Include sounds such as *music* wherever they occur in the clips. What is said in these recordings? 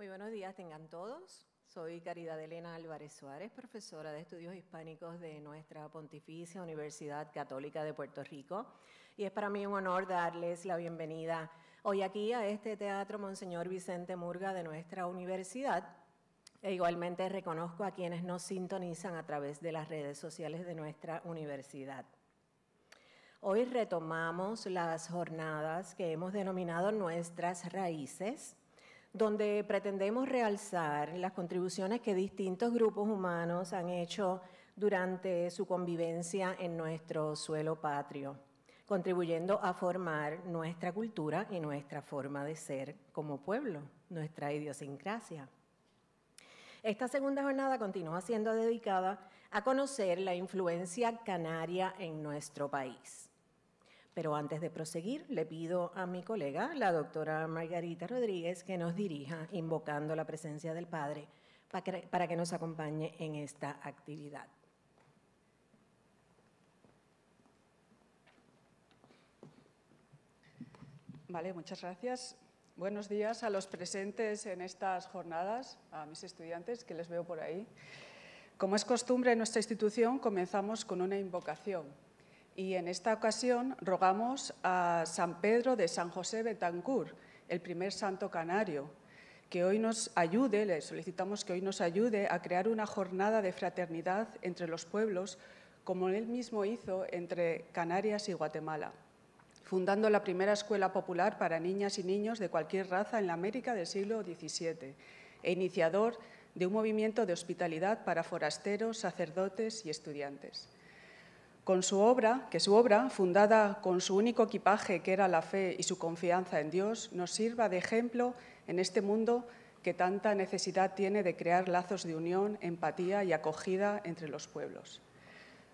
Muy buenos días, tengan todos. Soy Caridad Elena Álvarez Suárez, profesora de estudios hispánicos de nuestra Pontificia Universidad Católica de Puerto Rico. Y es para mí un honor darles la bienvenida hoy aquí a este Teatro Monseñor Vicente Murga de nuestra universidad. E igualmente reconozco a quienes nos sintonizan a través de las redes sociales de nuestra universidad. Hoy retomamos las jornadas que hemos denominado nuestras raíces donde pretendemos realzar las contribuciones que distintos grupos humanos han hecho durante su convivencia en nuestro suelo patrio, contribuyendo a formar nuestra cultura y nuestra forma de ser como pueblo, nuestra idiosincrasia. Esta segunda jornada continúa siendo dedicada a conocer la influencia canaria en nuestro país pero antes de proseguir, le pido a mi colega, la doctora Margarita Rodríguez, que nos dirija invocando la presencia del Padre para que nos acompañe en esta actividad. Vale, muchas gracias. Buenos días a los presentes en estas jornadas, a mis estudiantes que les veo por ahí. Como es costumbre en nuestra institución, comenzamos con una invocación y en esta ocasión rogamos a San Pedro de San José Tancur, el primer santo canario, que hoy nos ayude, le solicitamos que hoy nos ayude a crear una jornada de fraternidad entre los pueblos, como él mismo hizo entre Canarias y Guatemala, fundando la primera escuela popular para niñas y niños de cualquier raza en la América del siglo XVII e iniciador de un movimiento de hospitalidad para forasteros, sacerdotes y estudiantes con su obra, que su obra, fundada con su único equipaje que era la fe y su confianza en Dios, nos sirva de ejemplo en este mundo que tanta necesidad tiene de crear lazos de unión, empatía y acogida entre los pueblos.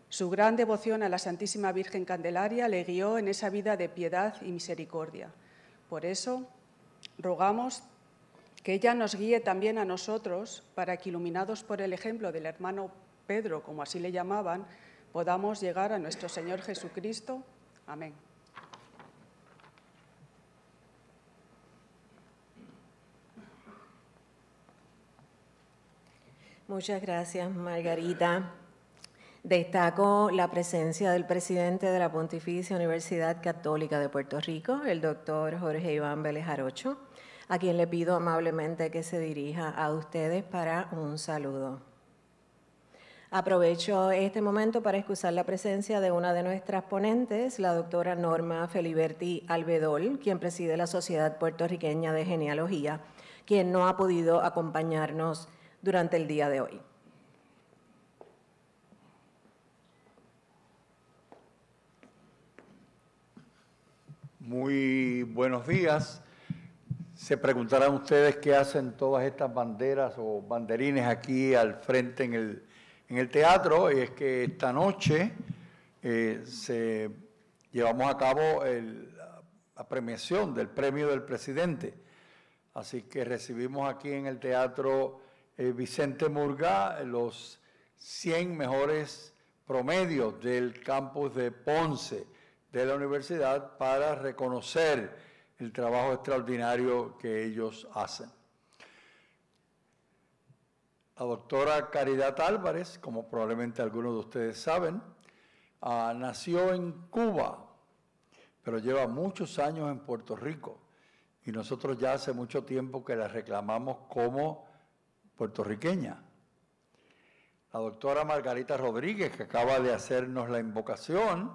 Su gran devoción a la Santísima Virgen Candelaria le guió en esa vida de piedad y misericordia. Por eso, rogamos que ella nos guíe también a nosotros para que, iluminados por el ejemplo del hermano Pedro, como así le llamaban, podamos llegar a nuestro Señor Jesucristo. Amén. Muchas gracias, Margarita. Destaco la presencia del presidente de la Pontificia Universidad Católica de Puerto Rico, el doctor Jorge Iván Vélez Arocho, a quien le pido amablemente que se dirija a ustedes para un saludo. Aprovecho este momento para excusar la presencia de una de nuestras ponentes, la doctora Norma Feliberti Albedol, quien preside la Sociedad Puertorriqueña de Genealogía, quien no ha podido acompañarnos durante el día de hoy. Muy buenos días. Se preguntarán ustedes qué hacen todas estas banderas o banderines aquí al frente en el en el teatro es que esta noche eh, se llevamos a cabo la premiación del premio del presidente. Así que recibimos aquí en el teatro eh, Vicente Murga los 100 mejores promedios del campus de Ponce de la universidad para reconocer el trabajo extraordinario que ellos hacen. La doctora Caridad Álvarez, como probablemente algunos de ustedes saben, ah, nació en Cuba, pero lleva muchos años en Puerto Rico. Y nosotros ya hace mucho tiempo que la reclamamos como puertorriqueña. La doctora Margarita Rodríguez, que acaba de hacernos la invocación,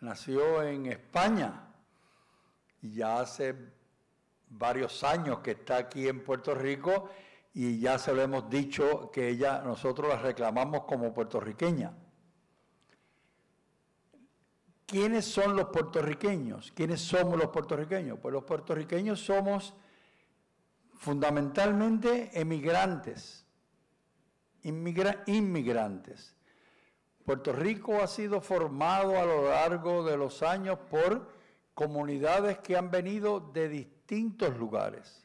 nació en España y ya hace varios años que está aquí en Puerto Rico y ya se lo hemos dicho que ella, nosotros la reclamamos como puertorriqueña. ¿Quiénes son los puertorriqueños? ¿Quiénes somos los puertorriqueños? Pues los puertorriqueños somos fundamentalmente emigrantes, inmigrantes. Puerto Rico ha sido formado a lo largo de los años por comunidades que han venido de distintos lugares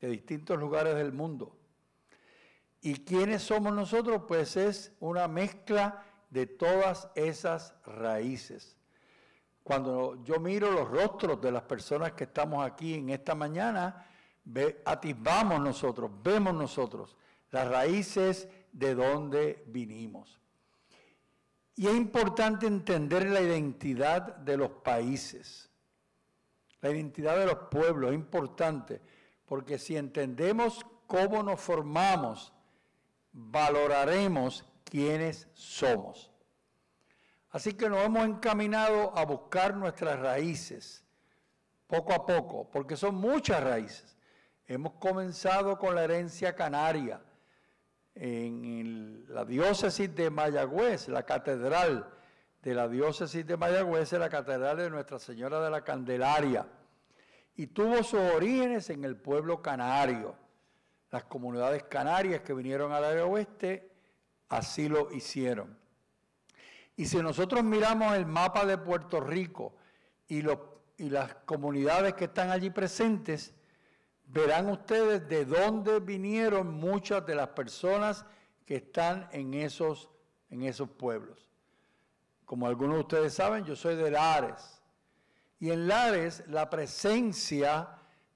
de distintos lugares del mundo. ¿Y quiénes somos nosotros? Pues es una mezcla de todas esas raíces. Cuando yo miro los rostros de las personas que estamos aquí en esta mañana, atisbamos nosotros, vemos nosotros las raíces de donde vinimos. Y es importante entender la identidad de los países, la identidad de los pueblos, es importante porque si entendemos cómo nos formamos, valoraremos quiénes somos. Así que nos hemos encaminado a buscar nuestras raíces, poco a poco, porque son muchas raíces. Hemos comenzado con la herencia canaria, en la diócesis de Mayagüez, la catedral de la diócesis de Mayagüez es la catedral de Nuestra Señora de la Candelaria y tuvo sus orígenes en el pueblo canario. Las comunidades canarias que vinieron al área oeste así lo hicieron. Y si nosotros miramos el mapa de Puerto Rico y, las comunidades que están allí presentes, verán ustedes de dónde vinieron muchas de las personas que están en esos, en esos pueblos. Como algunos de ustedes saben, yo soy de Lares y en Lares la presencia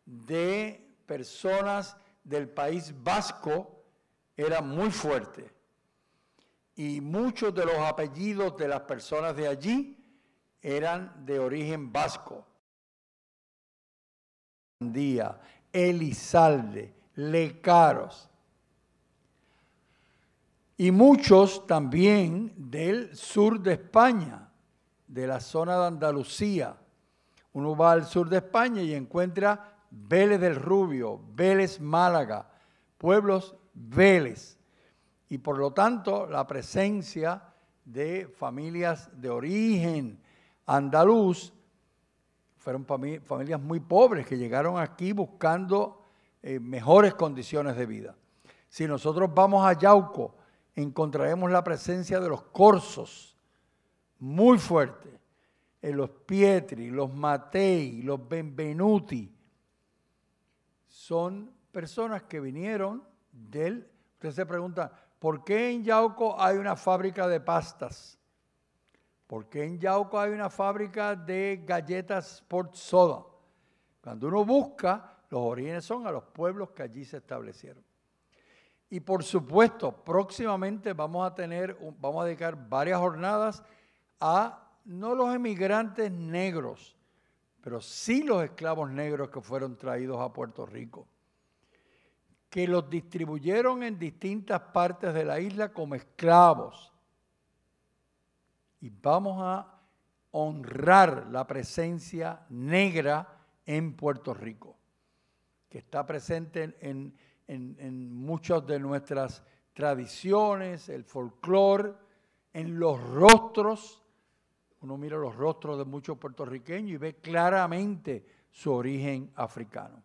de personas del país vasco era muy fuerte. Y muchos de los apellidos de las personas de allí eran de origen vasco. Día, Elizalde, Lecaros. Y muchos también del sur de España, de la zona de Andalucía uno va al sur de España y encuentra Vélez del Rubio, Vélez Málaga, pueblos Vélez. Y por lo tanto, la presencia de familias de origen andaluz, fueron familias muy pobres que llegaron aquí buscando eh, mejores condiciones de vida. Si nosotros vamos a Yauco, encontraremos la presencia de los corsos, muy fuerte. Eh, los Pietri, los Matei, los Benvenuti, son personas que vinieron del... Usted se pregunta, ¿por qué en Yauco hay una fábrica de pastas? ¿Por qué en Yauco hay una fábrica de galletas por soda? Cuando uno busca, los orígenes son a los pueblos que allí se establecieron. Y por supuesto, próximamente vamos a tener, vamos a dedicar varias jornadas a no los emigrantes negros, pero sí los esclavos negros que fueron traídos a Puerto Rico, que los distribuyeron en distintas partes de la isla como esclavos. Y vamos a honrar la presencia negra en Puerto Rico, que está presente en, muchas de nuestras tradiciones, el folclore, en los rostros uno mira los rostros de muchos puertorriqueños y ve claramente su origen africano.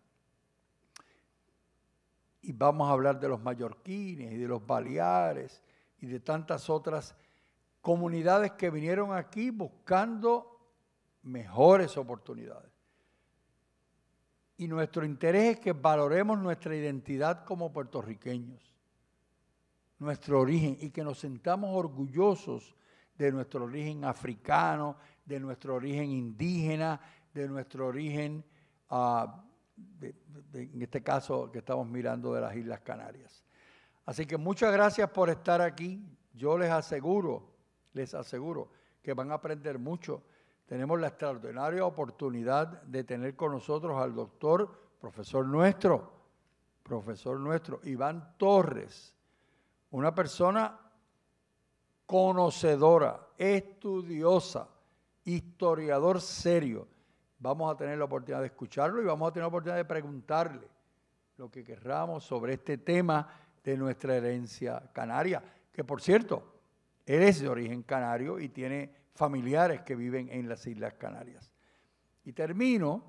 Y vamos a hablar de los mallorquines y de los baleares y de tantas otras comunidades que vinieron aquí buscando mejores oportunidades. Y nuestro interés es que valoremos nuestra identidad como puertorriqueños, nuestro origen, y que nos sentamos orgullosos de nuestro origen africano, de nuestro origen indígena, de nuestro origen, ah, en este caso que estamos mirando de las Islas Canarias. Así que muchas gracias por estar aquí. Yo les aseguro, les aseguro que van a aprender mucho. Tenemos la extraordinaria oportunidad de tener con nosotros al doctor, profesor nuestro, profesor nuestro, Iván Torres, una persona conocedora, estudiosa, historiador serio. Vamos a tener la oportunidad de escucharlo y vamos a tener la oportunidad de preguntarle lo que querramos sobre este tema de nuestra herencia canaria, que por cierto, él es de origen canario y tiene familiares que viven en las Islas Canarias. Y termino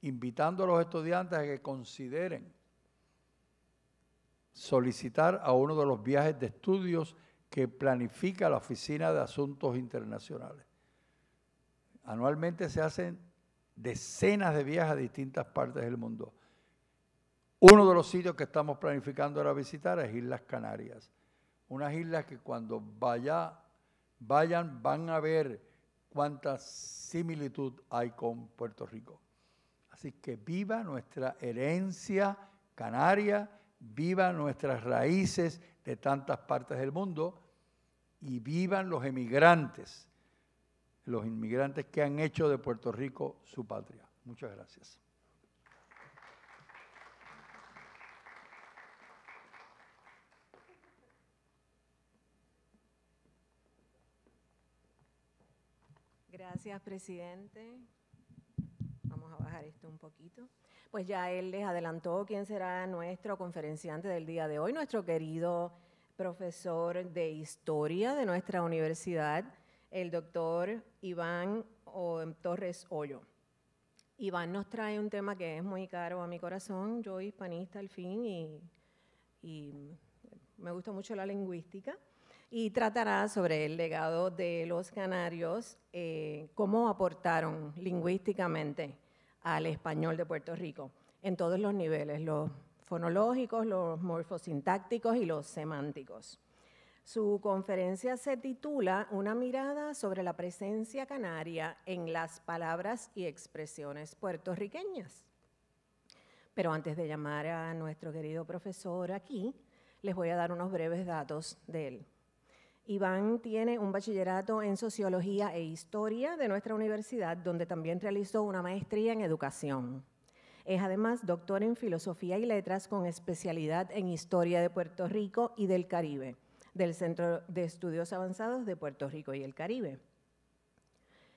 invitando a los estudiantes a que consideren solicitar a uno de los viajes de estudios que planifica la Oficina de Asuntos Internacionales. Anualmente se hacen decenas de viajes a distintas partes del mundo. Uno de los sitios que estamos planificando ahora visitar es Islas Canarias. Unas islas que cuando vaya, vayan van a ver cuánta similitud hay con Puerto Rico. Así que viva nuestra herencia canaria, viva nuestras raíces de tantas partes del mundo y vivan los emigrantes, los inmigrantes que han hecho de Puerto Rico su patria. Muchas gracias. Gracias, presidente. Vamos a bajar esto un poquito. Pues ya él les adelantó quién será nuestro conferenciante del día de hoy, nuestro querido profesor de historia de nuestra universidad, el doctor Iván Torres Hoyo. Iván nos trae un tema que es muy caro a mi corazón, yo hispanista al fin y, me gusta mucho la lingüística, y tratará sobre el legado de los canarios, eh, cómo aportaron lingüísticamente al español de Puerto Rico en todos los niveles, los fonológicos, los morfosintácticos y los semánticos. Su conferencia se titula Una mirada sobre la presencia canaria en las palabras y expresiones puertorriqueñas. Pero antes de llamar a nuestro querido profesor aquí, les voy a dar unos breves datos de él. Iván tiene un bachillerato en sociología e historia de nuestra universidad, donde también realizó una maestría en educación. Es además doctor en Filosofía y Letras con especialidad en Historia de Puerto Rico y del Caribe, del Centro de Estudios Avanzados de Puerto Rico y el Caribe.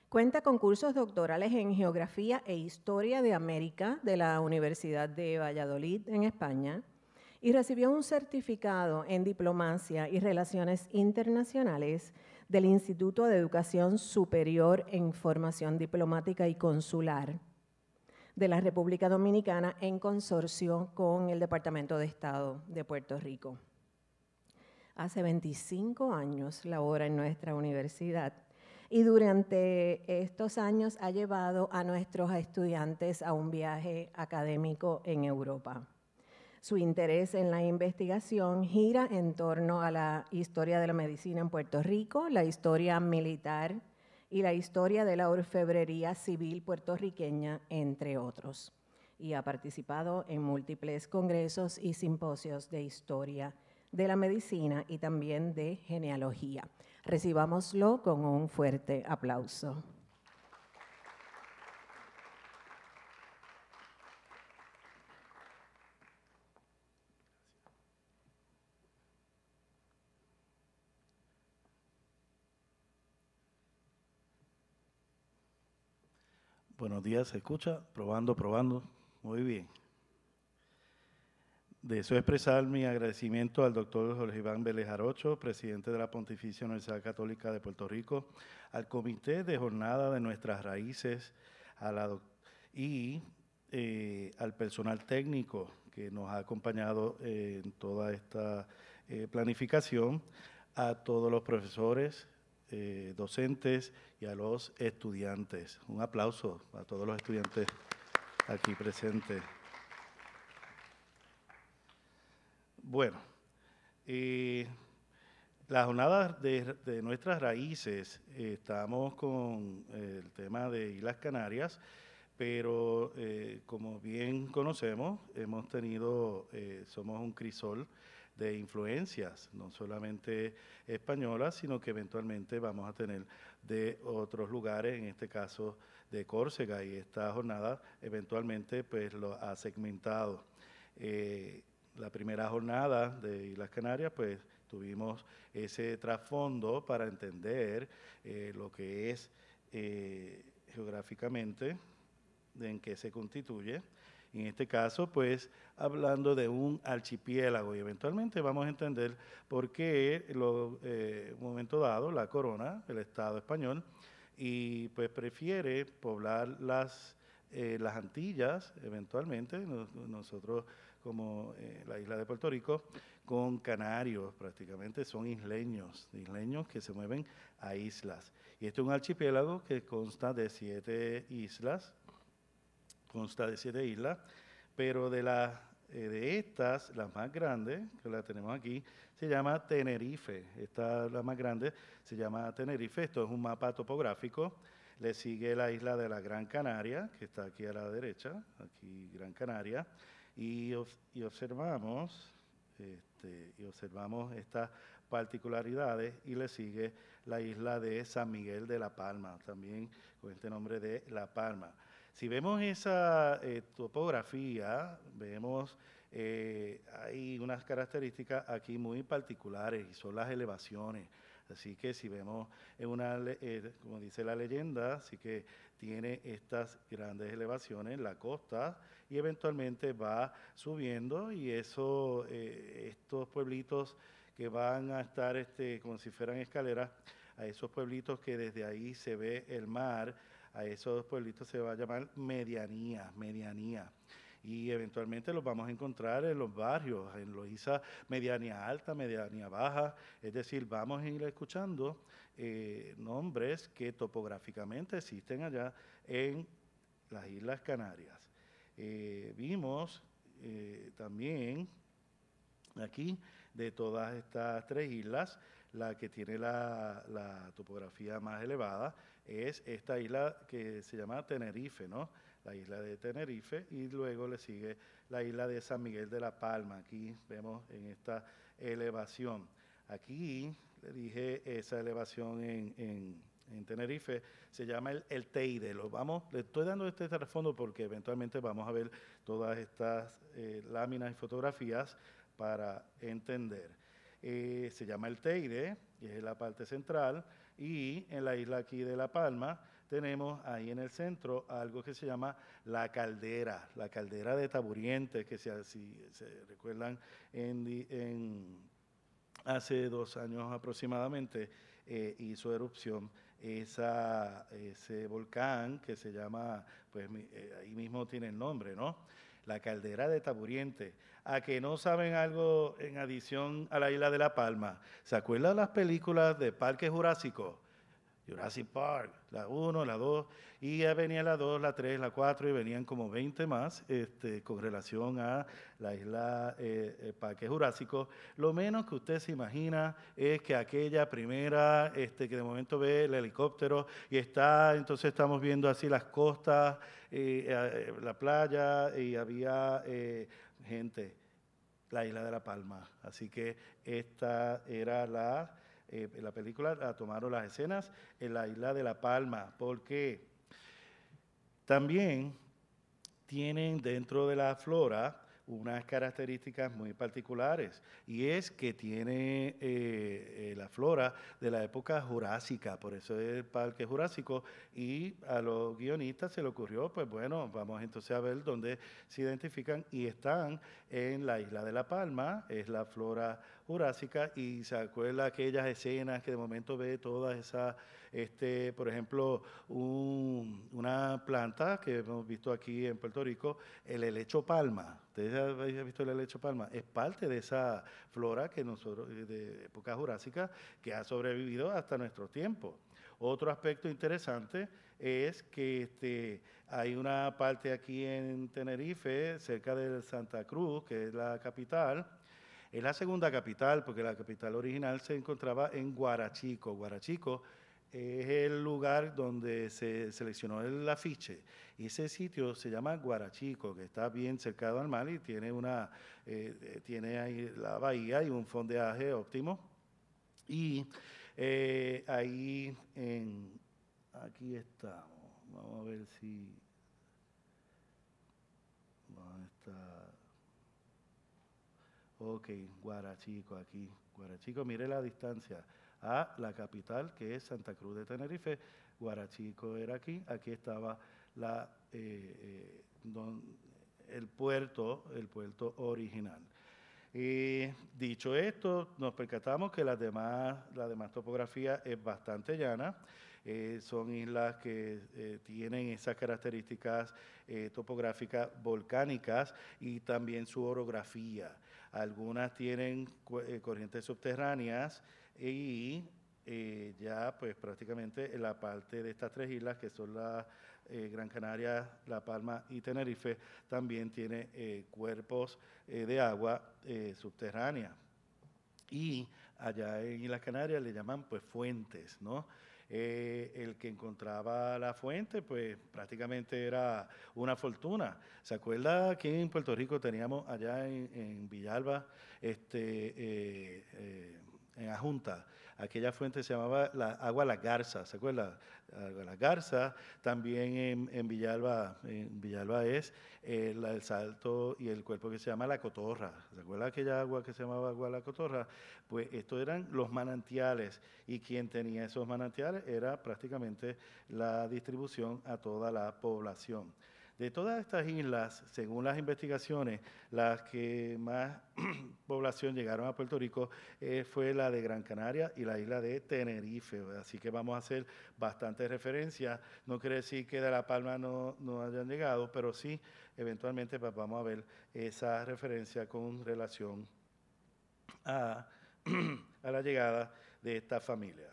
Cuenta con cursos doctorales en Geografía e Historia de América de la Universidad de Valladolid, en España, y recibió un certificado en Diplomacia y Relaciones Internacionales del Instituto de Educación Superior en Formación Diplomática y Consular de la República Dominicana en consorcio con el Departamento de Estado de Puerto Rico. Hace 25 años labora en nuestra universidad y durante estos años ha llevado a nuestros estudiantes a un viaje académico en Europa. Su interés en la investigación gira en torno a la historia de la medicina en Puerto Rico, la historia militar y la historia de la orfebrería civil puertorriqueña, entre otros. Y ha participado en múltiples congresos y simposios de historia de la medicina y también de genealogía. Recibámoslo con un fuerte aplauso. Buenos días, ¿se escucha? Probando, probando. Muy bien. Deseo expresar mi agradecimiento al doctor Jorge Iván Vélez Arocho, presidente de la Pontificia Universidad Católica de Puerto Rico, al Comité de Jornada de Nuestras Raíces y eh, al personal técnico que nos ha acompañado eh, en toda esta eh, planificación, a todos los profesores, eh, docentes y a los estudiantes. Un aplauso a todos los estudiantes aquí presentes. Bueno, eh, la jornada de, nuestras raíces, eh, estamos con el tema de Islas Canarias, pero eh, como bien conocemos, hemos tenido, somos un crisol, de influencias, no solamente españolas, sino que eventualmente vamos a tener de otros lugares, en este caso de Córcega, y esta jornada eventualmente pues lo ha segmentado. Eh, la primera jornada de Islas Canarias, pues tuvimos ese trasfondo para entender eh, lo que es eh, geográficamente, en qué se constituye, en este caso, pues, hablando de un archipiélago y eventualmente vamos a entender por qué, en eh, un momento dado, la corona, el Estado español, y pues prefiere poblar las, eh, las Antillas, eventualmente, nosotros como eh, la isla de Puerto Rico, con canarios prácticamente, son isleños, isleños que se mueven a islas. Y este es un archipiélago que consta de siete islas, consta de siete islas, pero de, eh, de estas, la más grande, que la tenemos aquí, se llama Tenerife. Esta, la más grande, se llama Tenerife. Esto es un mapa topográfico. Le sigue la isla de la Gran Canaria, que está aquí a la derecha, aquí Gran Canaria, y, observamos, este, y observamos estas particularidades y le sigue la isla de San Miguel de la Palma, también con este nombre de La Palma. Si vemos esa eh, topografía, vemos, eh, hay unas características aquí muy particulares y son las elevaciones. Así que si vemos, una, eh, como dice la leyenda, así que tiene estas grandes elevaciones, la costa, y eventualmente va subiendo y eso, estos pueblitos que van a estar este, como si fueran escaleras, a esos pueblitos que desde ahí se ve el mar a esos pueblitos se va a llamar medianía, medianía y eventualmente los vamos a encontrar en los barrios, en Loiza medianía alta, medianía baja, es decir, vamos a ir escuchando eh, nombres que topográficamente existen allá en las Islas Canarias. Eh, vimos eh, también aquí de todas estas tres islas, la que tiene la topografía más elevada es esta isla que se llama Tenerife, ¿no? La isla de Tenerife y luego le sigue la isla de San Miguel de la Palma. Aquí vemos en esta elevación. Aquí le dije esa elevación en, Tenerife, se llama el, Teide. Lo vamos, le estoy dando este trasfondo porque eventualmente vamos a ver todas estas eh, láminas y fotografías para entender. Eh, se llama el Teide, y es la parte central, y en la isla aquí de La Palma tenemos ahí en el centro algo que se llama la caldera, la caldera de Taburiente, que si se recuerdan en, hace dos años aproximadamente eh, hizo erupción ese volcán que se llama, pues eh, ahí mismo tiene el nombre, ¿no? la caldera de Taburiente, a que no saben algo en adición a la isla de La Palma. ¿Se acuerdan las películas de Parque Jurásico? Jurassic Park, la 1, la 2, y ya venía la 2, la 3, la 4, y venían como 20 más este, con relación a la isla eh, eh, Parque Jurásico. Lo menos que usted se imagina es que aquella primera, este, que de momento ve el helicóptero y está, entonces estamos viendo así las costas, eh, la playa, y había gente, la isla de La Palma. Así que esta era la eh, la película ha tomaron las escenas en la isla de La Palma, porque también tienen dentro de la flora unas características muy particulares y es que tiene eh, eh, la flora de la época jurásica, por eso es el parque jurásico y a los guionistas se le ocurrió, pues bueno, vamos entonces a ver dónde se identifican y están en la isla de La Palma, es la flora jurásica y se acuerda aquellas escenas que de momento ve todas esas, este, por ejemplo, una planta que hemos visto aquí en Puerto Rico, el helecho palma. ¿Ustedes habéis visto el helecho palma? Es parte de esa flora que nosotros, de época jurásica que ha sobrevivido hasta nuestro tiempo. Otro aspecto interesante es que este, hay una parte aquí en Tenerife, cerca de Santa Cruz, que es la capital, es la segunda capital, porque la capital original se encontraba en Guarachico. Guarachico es el lugar donde se seleccionó el afiche. ese sitio se llama Guarachico, que está bien cercado al mar y tiene, una, eh, eh, tiene ahí la bahía y un fondeaje óptimo. Y eh, ahí, en, aquí estamos. Vamos a ver si... está? Ok, Guarachico aquí. Guarachico, mire la distancia a la capital que es Santa Cruz de Tenerife. Guarachico era aquí, aquí estaba eh, eh, el puerto, el puerto original. dicho esto, nos percatamos que demás, la demás topografía es bastante llana. Eh, son islas que tienen esas características topográficas volcánicas y también su orografía algunas tienen eh, corrientes subterráneas y eh, ya pues prácticamente la parte de estas tres islas, que son la eh, Gran Canaria, La Palma y Tenerife, también tiene cuerpos de agua subterránea. Y allá en Islas Canarias le llaman pues fuentes, ¿no? Eh, el que encontraba la fuente, pues prácticamente era una fortuna. ¿Se acuerda que en Puerto Rico teníamos allá en, Villalba, este, eh, eh, en Ajunta, aquella fuente se llamaba la Agua La Garza, ¿se acuerdan? Agua La Garza, también en, Villalba, en Villalba es eh, el salto y el cuerpo que se llama La Cotorra, ¿se acuerdan aquella agua que se llamaba Agua La Cotorra? Pues estos eran los manantiales y quien tenía esos manantiales era prácticamente la distribución a toda la población. De todas estas islas, según las investigaciones, las que más *clears throat* población llegaron a Puerto Rico eh, fue la de Gran Canaria y la isla de Tenerife. Así que vamos a hacer bastantes referencias. No quiere decir que de La Palma no, hayan llegado, pero sí, eventualmente pues, vamos a ver esa referencia con relación a, *clears throat* a la llegada de esta familia.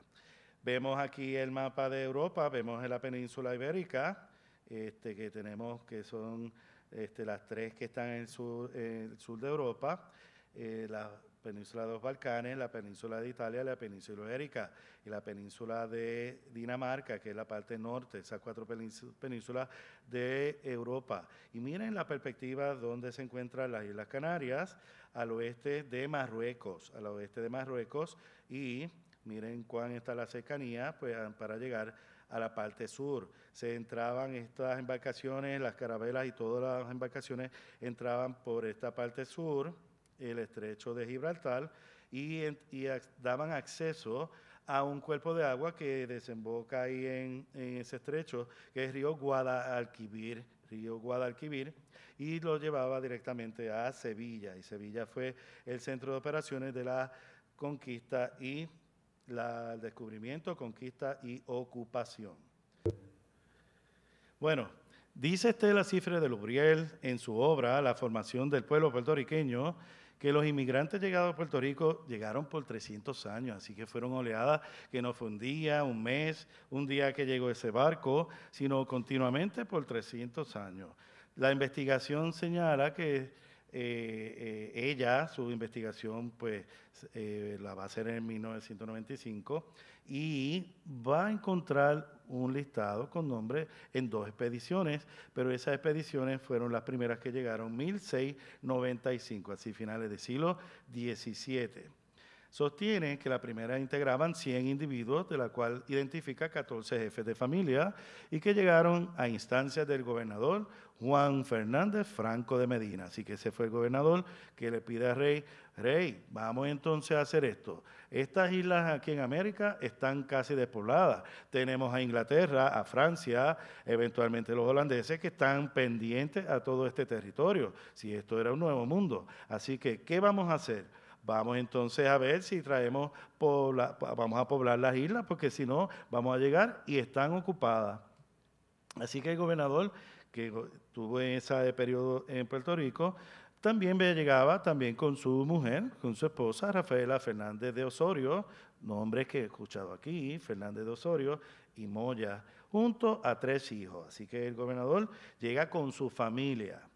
Vemos aquí el mapa de Europa, vemos en la península ibérica, este, que tenemos, que son este, las tres que están en el sur, de Europa, eh, la península de los Balcanes, la península de Italia, la península ibérica y la península de Dinamarca, que es la parte norte, esas cuatro penínsulas de Europa. Y miren la perspectiva donde se encuentran las Islas Canarias, al oeste de Marruecos, al oeste de Marruecos, y miren cuán está la cercanía pues, para llegar a la parte sur. Se entraban estas embarcaciones, las carabelas y todas las embarcaciones entraban por esta parte sur, el estrecho de Gibraltar, y, daban acceso a un cuerpo de agua que desemboca ahí en, ese estrecho, que es río Guadalquivir, río Guadalquivir, y lo llevaba directamente a Sevilla. Y Sevilla fue el centro de operaciones de la conquista y la, descubrimiento, conquista y ocupación. Bueno, dice este la cifra de Lubriel en su obra La formación del pueblo puertorriqueño que los inmigrantes llegados a Puerto Rico llegaron por 300 años, así que fueron oleadas que no fue un día, un mes, un día que llegó ese barco, sino continuamente por 300 años. La investigación señala que eh, eh, ella, su investigación, pues eh, la va a hacer en 1995 y va a encontrar un listado con nombre en dos expediciones, pero esas expediciones fueron las primeras que llegaron, 1695, así finales del siglo XVII. Sostiene que la primera integraban 100 individuos, de la cual identifica 14 jefes de familia, y que llegaron a instancias del gobernador Juan Fernández Franco de Medina. Así que ese fue el gobernador que le pide al rey, rey, vamos entonces a hacer esto. Estas islas aquí en América están casi despobladas. Tenemos a Inglaterra, a Francia, eventualmente los holandeses que están pendientes a todo este territorio, si esto era un nuevo mundo. Así que, ¿qué vamos a hacer? Vamos entonces a ver si traemos, vamos a poblar las islas, porque si no, vamos a llegar y están ocupadas. Así que el gobernador que tuvo en ese periodo en Puerto Rico, también llegaba también con su mujer, con su esposa, Rafaela Fernández de Osorio, nombre que he escuchado aquí, Fernández de Osorio y Moya, junto a tres hijos. Así que el gobernador llega con su familia.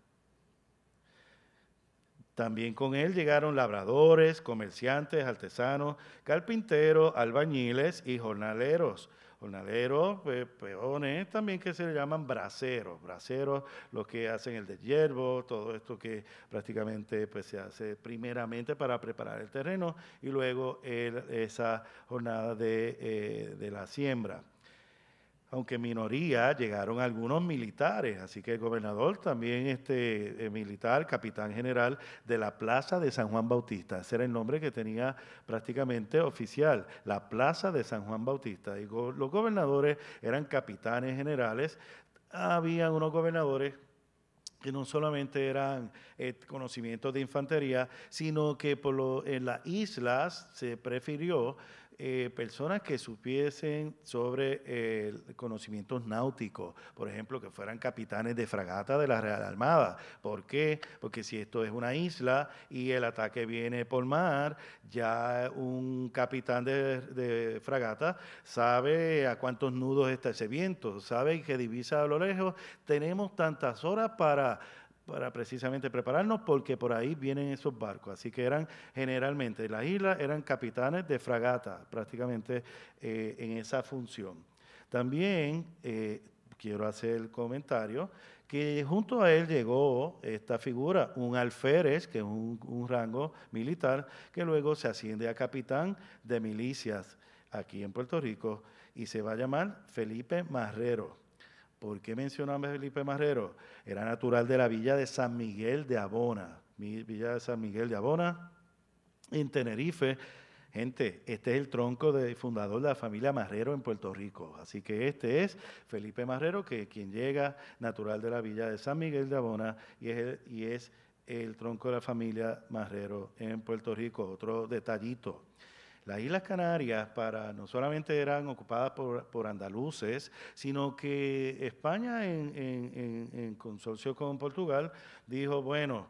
También con él llegaron labradores, comerciantes, artesanos, carpinteros, albañiles y jornaleros. Jornaleros, peones, también que se llaman braceros. Braceros, los que hacen el deshiervo, todo esto que prácticamente pues, se hace primeramente para preparar el terreno y luego esa jornada de eh, la siembra aunque minoría, llegaron algunos militares, así que el gobernador también este eh, militar, capitán general de la Plaza de San Juan Bautista, ese era el nombre que tenía prácticamente oficial, la Plaza de San Juan Bautista. Y los gobernadores eran capitanes generales, había unos gobernadores que no solamente eran eh, conocimientos de infantería, sino que por lo, en las islas se prefirió eh, personas que supiesen sobre eh, conocimientos náuticos, por ejemplo, que fueran capitanes de fragata de la Real Armada. ¿Por qué? Porque si esto es una isla y el ataque viene por mar, ya un capitán de, de fragata sabe a cuántos nudos está ese viento, sabe que divisa a lo lejos, tenemos tantas horas para para precisamente prepararnos porque por ahí vienen esos barcos. Así que eran generalmente, las islas eran capitanes de fragata prácticamente eh, en esa función. También eh, quiero hacer el comentario que junto a él llegó esta figura, un alférez, que es un, un rango militar, que luego se asciende a capitán de milicias aquí en Puerto Rico y se va a llamar Felipe Marrero. ¿Por qué mencionamos a Felipe Marrero? Era natural de la villa de San Miguel de Abona. Villa de San Miguel de Abona, en Tenerife. Gente, este es el tronco del fundador de la familia Marrero en Puerto Rico. Así que este es Felipe Marrero, que quien llega natural de la villa de San Miguel de Abona y y es el tronco de la familia Marrero en Puerto Rico. Otro detallito. Las Islas Canarias para, no solamente eran ocupadas por, andaluces, sino que España en, en, en, consorcio con Portugal dijo, bueno,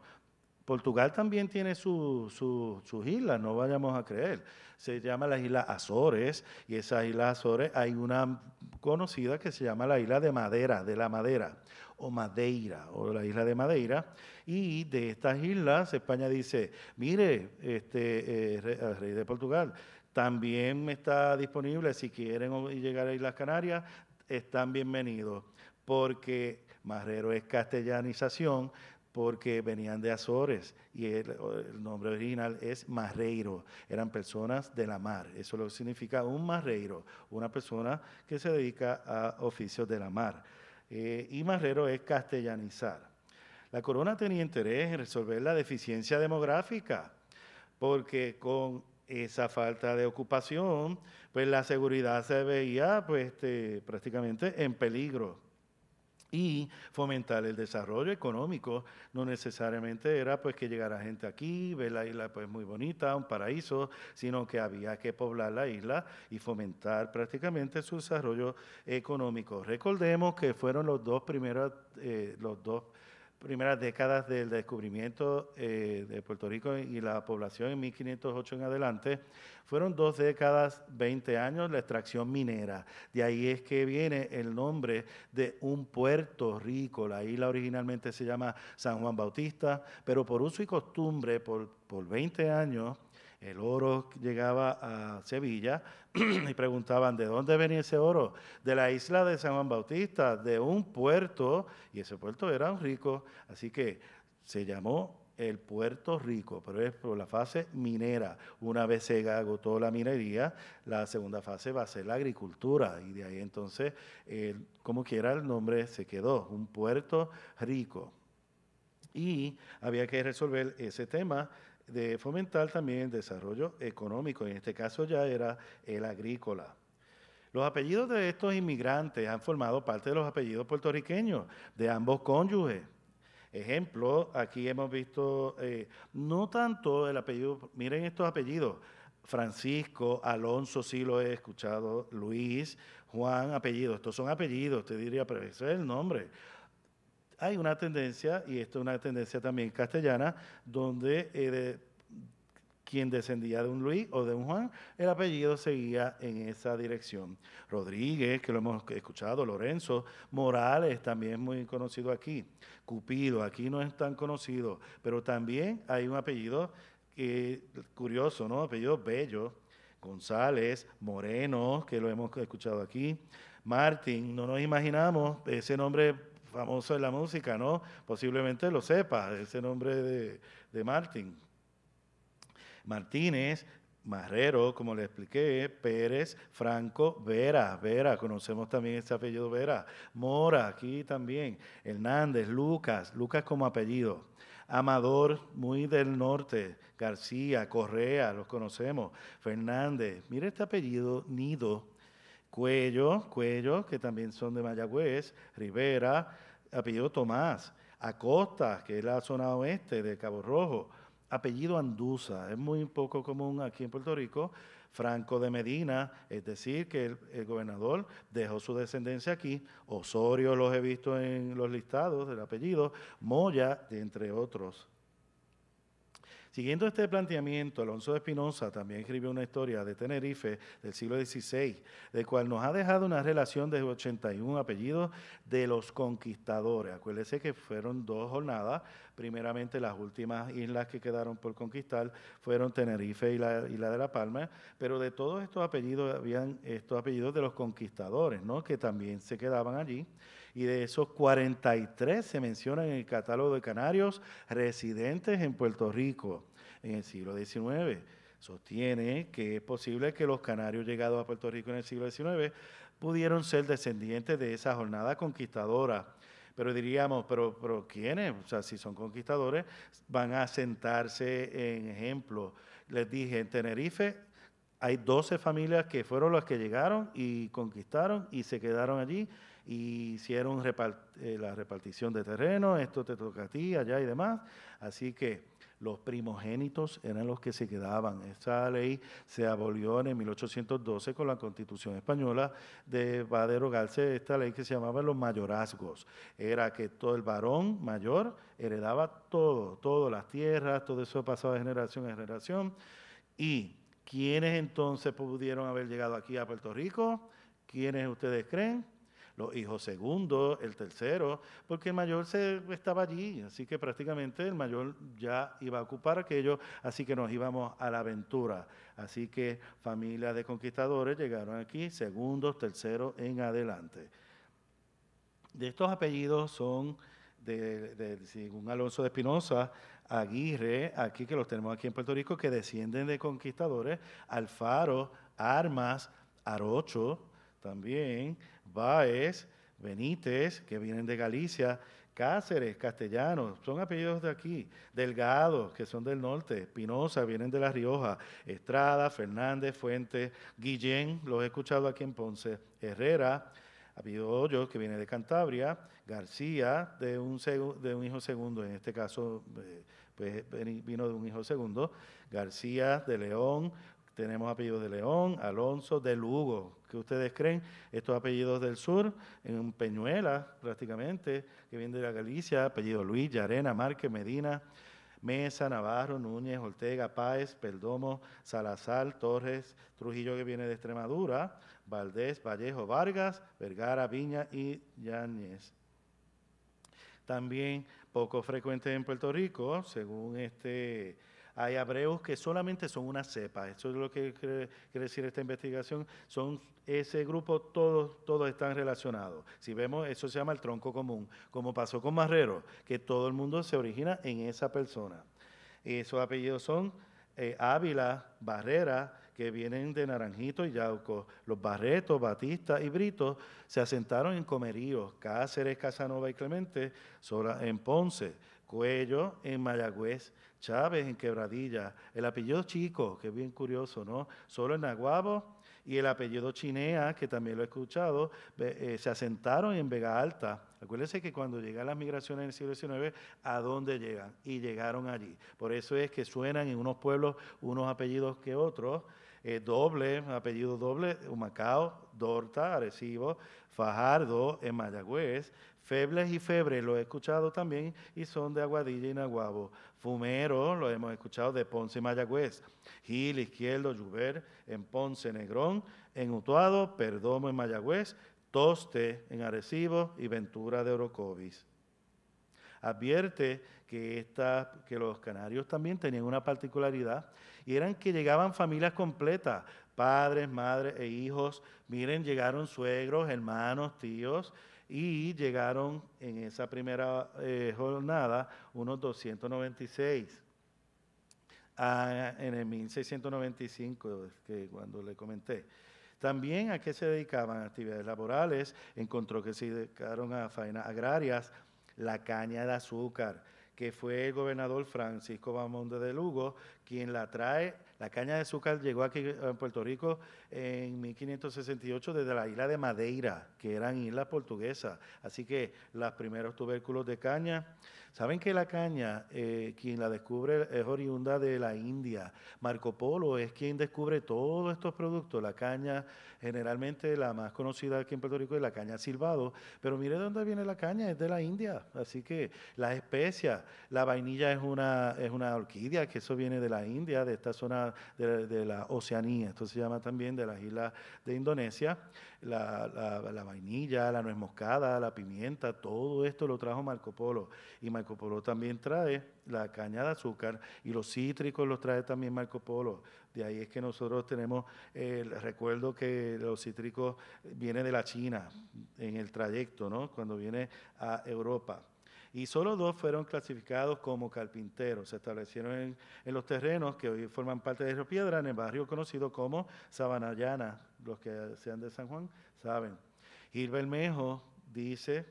Portugal también tiene su, su, sus islas, no vayamos a creer. Se llama las Islas Azores y esas Islas Azores hay una conocida que se llama la isla de Madera, de la Madera, o Madeira, o la isla de Madeira. Y de estas islas, España dice, mire, este, eh, rey de Portugal, también está disponible, si quieren llegar a Islas Canarias, están bienvenidos, porque Marrero es castellanización porque venían de Azores y el, nombre original es marreiro. Eran personas de la mar. Eso lo significa un marreiro, una persona que se dedica a oficios de la mar. Eh, y marreiro es castellanizar. La corona tenía interés en resolver la deficiencia demográfica, porque con esa falta de ocupación, pues la seguridad se veía pues, este, prácticamente en peligro y fomentar el desarrollo económico. No necesariamente era pues que llegara gente aquí, ve la isla pues muy bonita, un paraíso, sino que había que poblar la isla y fomentar prácticamente su desarrollo económico. Recordemos que fueron los dos primeros, eh, los dos primeras décadas del descubrimiento eh, de Puerto Rico y la población en 1508 en adelante, fueron dos décadas, 20 años, la extracción minera. De ahí es que viene el nombre de un Puerto Rico. La isla originalmente se llama San Juan Bautista, pero por uso y costumbre, por, por 20 años, el oro llegaba a Sevilla *clears throat* y preguntaban, ¿de dónde venía ese oro? De la isla de San Juan Bautista, de un puerto, y ese puerto era un rico, así que se llamó el Puerto Rico, pero es por la fase minera. Una vez se agotó la minería, la segunda fase va a ser la agricultura y de ahí entonces, como quiera, el nombre se quedó, un puerto rico. Y había que resolver ese tema de fomentar también el desarrollo económico, en este caso ya era el agrícola. Los apellidos de estos inmigrantes han formado parte de los apellidos puertorriqueños de ambos cónyuges. Ejemplo, aquí hemos visto, eh, no tanto el apellido, miren estos apellidos, Francisco, Alonso, sí lo he escuchado, Luis, Juan, apellidos, Estos son apellidos, te diría, pero ese es el nombre hay una tendencia, y esto es una tendencia también castellana, donde eh, quien descendía de un Luis o de un Juan, el apellido seguía en esa dirección. Rodríguez, que lo hemos escuchado, Lorenzo, Morales, también muy conocido aquí. Cupido, aquí no es tan conocido, pero también hay un apellido que, curioso, ¿no? Apellido Bello, González, Moreno, que lo hemos escuchado aquí. Martín, no nos imaginamos ese nombre famoso en la música, ¿no? Posiblemente lo sepa, ese nombre de, Martín. Martínez, Marrero, como le expliqué, Pérez, Franco, Vera, Vera, conocemos también este apellido Vera, Mora, aquí también, Hernández, Lucas, Lucas como apellido, Amador, muy del norte, García, Correa, los conocemos, Fernández, mire este apellido, Nido, Cuello, Cuello, que también son de Mayagüez, Rivera, apellido Tomás, Acosta, que es la zona oeste de Cabo Rojo, apellido Andusa, es muy poco común aquí en Puerto Rico, Franco de Medina, es decir, que el, el, gobernador dejó su descendencia aquí, Osorio los he visto en los listados del apellido, Moya, entre otros. Siguiendo este planteamiento, Alonso de Espinosa también escribió una historia de Tenerife del siglo XVI, de cual nos ha dejado una relación de 81 apellidos de los conquistadores. Acuérdese que fueron dos jornadas. Primeramente, las últimas islas que quedaron por conquistar fueron Tenerife y la isla de La Palma, pero de todos estos apellidos habían estos apellidos de los conquistadores, ¿no? que también se quedaban allí y de esos 43 se mencionan en el catálogo de canarios residentes en Puerto Rico en el siglo XIX. Sostiene que es posible que los canarios llegados a Puerto Rico en el siglo XIX pudieron ser descendientes de esa jornada conquistadora. Pero diríamos, pero, pero ¿quiénes? O sea, si son conquistadores, van a sentarse en ejemplo. Les dije, en Tenerife hay 12 familias que fueron las que llegaron y conquistaron y se quedaron allí y hicieron eh, la repartición de terreno, esto te toca a ti, allá y demás. Así que los primogénitos eran los que se quedaban. Esta ley se abolió en 1812 con la Constitución Española, de, va a derogarse esta ley que se llamaba los mayorazgos. Era que todo el varón mayor heredaba todo, todas las tierras, todo eso pasaba de generación en generación. ¿Y quiénes entonces pudieron haber llegado aquí a Puerto Rico? ¿Quiénes ustedes creen? los hijos segundos, el tercero, porque el mayor se, estaba allí, así que prácticamente el mayor ya iba a ocupar aquello, así que nos íbamos a la aventura. Así que familias de conquistadores llegaron aquí, segundos, terceros en adelante. De estos apellidos son de, según Alonso de Espinosa, Aguirre, aquí que los tenemos aquí en Puerto Rico, que descienden de conquistadores, Alfaro, Armas, Arocho, también Baez, Benítez, que vienen de Galicia, Cáceres, Castellanos, son apellidos de aquí, Delgado, que son del norte, Pinoza, vienen de La Rioja, Estrada, Fernández, Fuentes, Guillén, los he escuchado aquí en Ponce, Herrera, apellido que viene de Cantabria, García, de un, de un hijo segundo, en este caso eh, pues, vino de un hijo segundo, García de León, tenemos apellidos de León, Alonso, de Lugo, que ustedes creen, estos apellidos del sur, en Peñuela prácticamente, que viene de la Galicia, apellido Luis, Yarena, Márquez, Medina, Mesa, Navarro, Núñez, Ortega, Páez, Peldomo, Salazar, Torres, Trujillo que viene de Extremadura, Valdés, Vallejo, Vargas, Vergara, Viña y Yáñez. También poco frecuente en Puerto Rico, según este hay hebreos que solamente son una cepa, eso es lo que quiere, decir esta investigación, son ese grupo, todos, están relacionados. Si vemos, eso se llama el tronco común, como pasó con Marrero, que todo el mundo se origina en esa persona. Esos apellidos son eh, Ávila, Barrera, que vienen de Naranjito y Yauco. Los Barretos, Batista y Brito se asentaron en Comeríos, Cáceres, Casanova y Clemente, en Ponce. Cuello en Mayagüez, Chávez en Quebradilla, el apellido Chico, que es bien curioso, ¿no? Solo en Aguabo y el apellido Chinea, que también lo he escuchado, eh, se asentaron en Vega Alta. Acuérdense que cuando llegan las migraciones en el siglo XIX, ¿a dónde llegan? Y llegaron allí. Por eso es que suenan en unos pueblos unos apellidos que otros. Eh, doble, apellido doble, Humacao, Dorta, Arecibo, Fajardo, en Mayagüez, Febles y febres lo he escuchado también y son de Aguadilla y Naguabo. Fumero lo hemos escuchado de Ponce y Mayagüez. Gil, Izquierdo, Lluver en Ponce, Negrón, en Utuado, Perdomo en Mayagüez, Toste en Arecibo y Ventura de Orocovis. Advierte que, que los canarios también tenían una particularidad y eran que llegaban familias completas, padres, madres e hijos. Miren, llegaron suegros, hermanos, tíos y llegaron en esa primera eh, jornada unos 296. Ah, en el 1695, que cuando le comenté. También a qué se dedicaban actividades laborales, encontró que se dedicaron a faenas agrarias, la caña de azúcar, que fue el gobernador Francisco Bamonde de Lugo quien la trae. La caña de azúcar llegó aquí eh, en Puerto Rico en 1568 desde la isla de Madeira, que eran islas portuguesas. Así que los primeros tubérculos de caña. Saben que la caña, eh, quien la descubre es oriunda de la India. Marco Polo es quien descubre todos estos productos. La caña, generalmente la más conocida aquí en Puerto Rico es la caña silvado. Pero mire de dónde viene la caña, es de la India. Así que las especias, la vainilla es una, es una orquídea, que eso viene de la India, de esta zona de, la Oceanía, esto se llama también de las islas de Indonesia, la, la, vainilla, la nuez moscada, la pimienta, todo esto lo trajo Marco Polo. Y Marco Polo también trae la caña de azúcar y los cítricos los trae también Marco Polo. De ahí es que nosotros tenemos el recuerdo que los cítricos vienen de la China en el trayecto, ¿no? Cuando viene a Europa y solo dos fueron clasificados como carpinteros. Se establecieron en, los terrenos que hoy forman parte de Río Piedra, en el barrio conocido como Sabanayana, los que sean de San Juan saben. Gil Bermejo dice,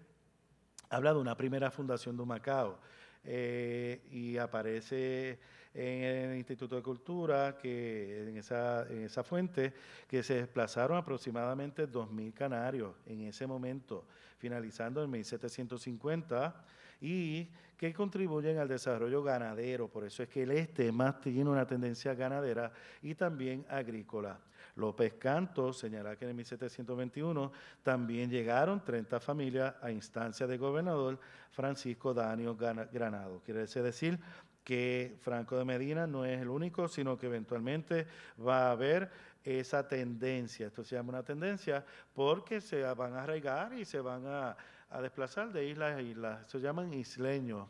habla de una primera fundación de Macao eh, y aparece en el Instituto de Cultura, que en en esa fuente, que se desplazaron aproximadamente 2.000 canarios en ese momento, finalizando en 1750 y que contribuyen al desarrollo ganadero. Por eso es que el este más tiene una tendencia ganadera y también agrícola. López Canto señala que en 1721 también llegaron 30 familias a instancia del gobernador Francisco Danio Granado. Quiere decir que Franco de Medina no es el único, sino que eventualmente va a haber esa tendencia. Esto se llama una tendencia porque se van a arraigar y se van a a desplazar de islas a islas. Se llaman isleños.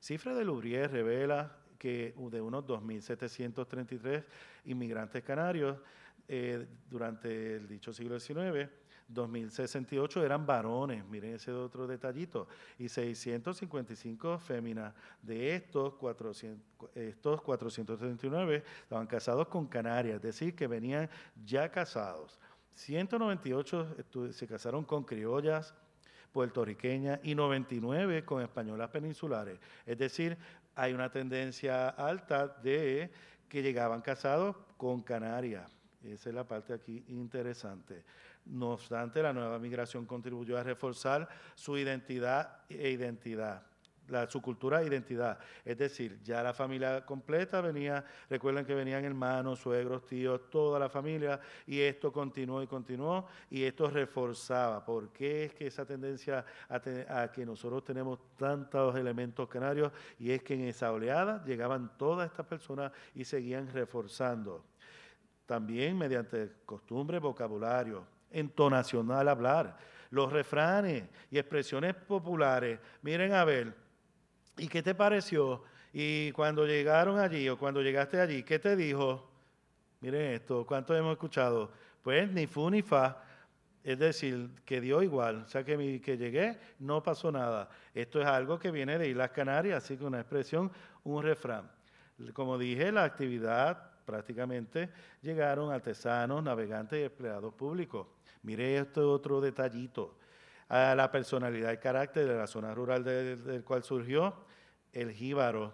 Cifra de Lubrier revela que de unos 2.733 inmigrantes canarios eh, durante el dicho siglo XIX, 2.068 eran varones, miren ese otro detallito, y 655 féminas. De estos, 400, estos 439 estaban casados con canarias, es decir, que venían ya casados. 198 se casaron con criollas, puertorriqueña y 99 con españolas peninsulares. Es decir, hay una tendencia alta de que llegaban casados con Canarias. Esa es la parte aquí interesante. No obstante, la nueva migración contribuyó a reforzar su identidad e identidad su cultura e identidad. Es decir, ya la familia completa venía, recuerden que venían hermanos, suegros, tíos, toda la familia, y esto continuó y continuó, y esto reforzaba. ¿Por qué es que esa tendencia a, que nosotros tenemos tantos elementos canarios? Y es que en esa oleada llegaban todas estas personas y seguían reforzando. También mediante costumbre, vocabulario, entonacional hablar, los refranes y expresiones populares. Miren a ver, ¿Y qué te pareció? Y cuando llegaron allí o cuando llegaste allí, ¿qué te dijo? Miren esto, ¿cuánto hemos escuchado? Pues ni fu ni fa, es decir, que dio igual, o sea que, que llegué, no pasó nada. Esto es algo que viene de Islas Canarias, así que una expresión, un refrán. Como dije, la actividad prácticamente llegaron artesanos, navegantes y empleados públicos. Mire esto, otro detallito, a la personalidad y carácter de la zona rural del cual surgió, el jíbaro.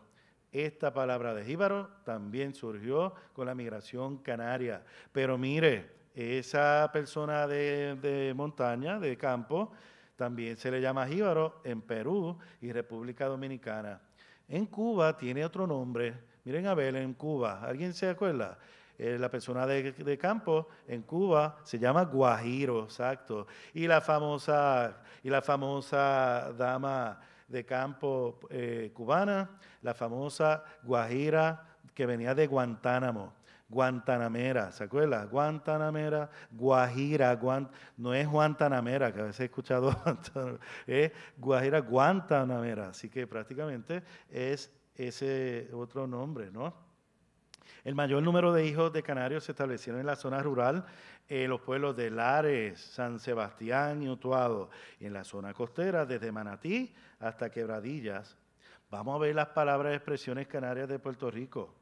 Esta palabra de jíbaro también surgió con la migración canaria. Pero mire, esa persona de, montaña, de campo, también se le llama jíbaro en Perú y República Dominicana. En Cuba tiene otro nombre. Miren a en Cuba, ¿alguien se acuerda? Eh, la persona de, campo en Cuba se llama Guajiro, exacto. Y la famosa, y la famosa dama de campo eh, cubana, la famosa Guajira que venía de Guantánamo. Guantanamera, ¿se acuerda? Guantanamera, Guajira, guant no es Guantanamera, que a veces he escuchado, *laughs* es Guajira, Guantanamera, así que prácticamente es ese otro nombre, ¿no? El mayor número de hijos de canarios se establecieron en la zona rural en eh, los pueblos de Lares, San Sebastián y Utuado, en la zona costera, desde Manatí hasta Quebradillas. Vamos a ver las palabras y expresiones canarias de Puerto Rico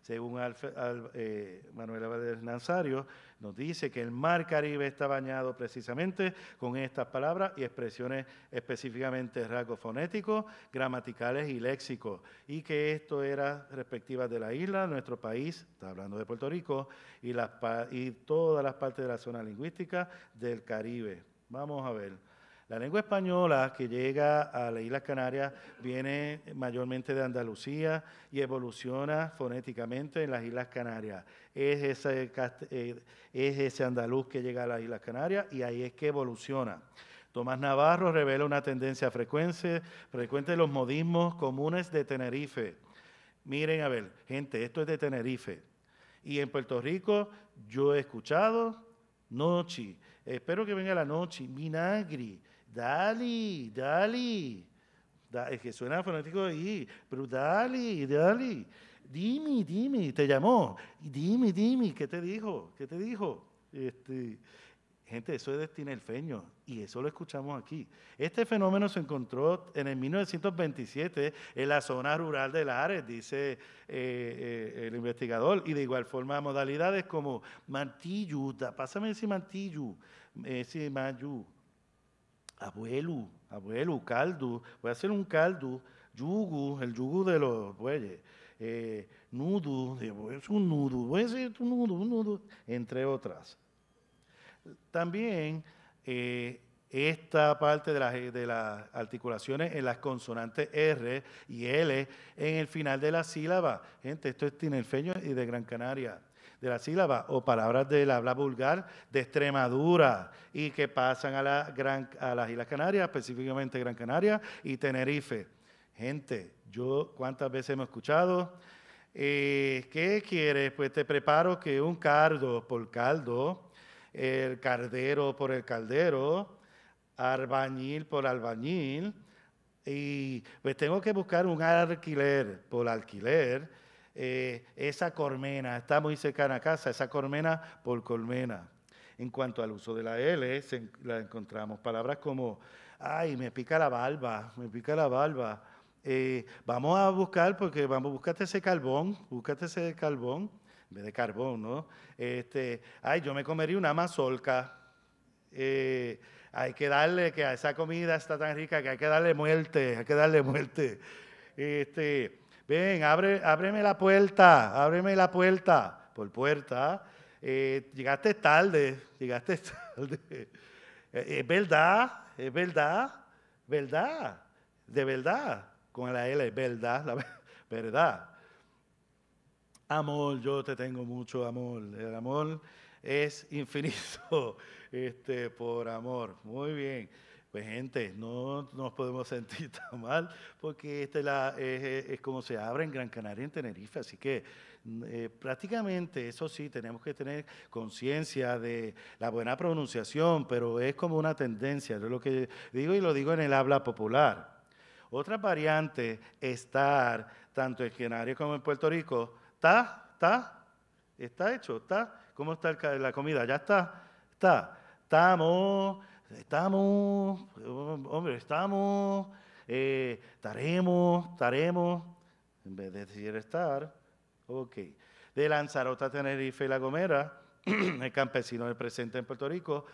según Manuel al, eh, nos dice que el mar Caribe está bañado precisamente con estas palabras y expresiones específicamente rasgos fonéticos, gramaticales y léxicos, y que esto era respectiva de la isla, nuestro país, está hablando de Puerto Rico, y, las, y todas las partes de la zona lingüística del Caribe. Vamos a ver. La lengua española que llega a las Islas Canarias viene mayormente de Andalucía y evoluciona fonéticamente en las Islas Canarias. Es ese, eh, andaluz que llega a las Islas Canarias y ahí es que evoluciona. Tomás Navarro revela una tendencia frecuente, frecuente de los modismos comunes de Tenerife. Miren, a ver, gente, esto es de Tenerife. Y en Puerto Rico yo he escuchado noche, espero que venga la noche, vinagre, Dali, Dali, que suena fonético ahí, pero Dali, Dali, Dime, dime, te llamó. Dime, dime, ¿qué te dijo? ¿Qué te dijo? Este, gente, eso es destinelfeño y eso lo escuchamos aquí. Este fenómeno se encontró en el 1927 en la zona rural de Lares, dice eh, eh, el investigador, y de igual forma modalidades como mantillu, pásame ese mantillu, ese mayú, abuelo, abuelo, caldo, voy a hacer un caldo, yugu, el yugu de los bueyes, eh, es un nudo, voy a hacer un nudo, un nudo, entre otras. También eh, esta parte de, de las articulaciones en las consonantes R y L en el final de la sílaba. Gente, esto es tinerfeño y de Gran Canaria de la sílaba o palabras del habla vulgar de Extremadura y que pasan a, la Gran, a las Islas Canarias, específicamente Gran Canaria y Tenerife. Gente, yo cuántas veces hemos escuchado, eh, ¿qué quieres? Pues te preparo que un cardo por caldo, el cardero por el caldero, albañil por albañil, y pues tengo que buscar un alquiler por alquiler, eh, esa colmena, está muy cercana a casa, esa colmena por colmena. En cuanto al uso de la L, la encontramos palabras como, ay, me pica la barba, me pica la barba. Eh, vamos a buscar, porque vamos, búscate ese carbón, búscate ese carbón, en vez de carbón, ¿no? Este, ay, yo me comería una mazolca eh, hay que darle, que a esa comida está tan rica que hay que darle muerte, hay que darle muerte. Este, ven, ábreme la puerta, ábreme la puerta, por puerta. ¿eh? Eh, llegaste tarde, llegaste tarde. *laughs* Eh, es verdad, es verdad, verdad, de verdad, con la L, es verdad, *laughs* verdad. Amor, yo te tengo mucho amor. El amor es infinito *laughs* este, por amor. Muy bien. Pues gente, no nos podemos *laughs* sentir tan mal porque este es, como se abre en Gran Canaria, en Tenerife. Así que mm, eh, prácticamente, eso sí, tenemos que tener conciencia de la buena pronunciación, pero es como una tendencia, es lo que digo y lo digo en el habla popular. Otra variante, estar, tanto en Canarias como en Puerto Rico, está, está, está hecho, está. ¿Cómo está la comida? Ya está, está. Estamos Estamos, hombre, estamos, eh, estaremos, estaremos. En vez de decir estar, ok. De Lanzarote a Tenerife y La Gomera, *clears throat* el campesino del presente en Puerto Rico,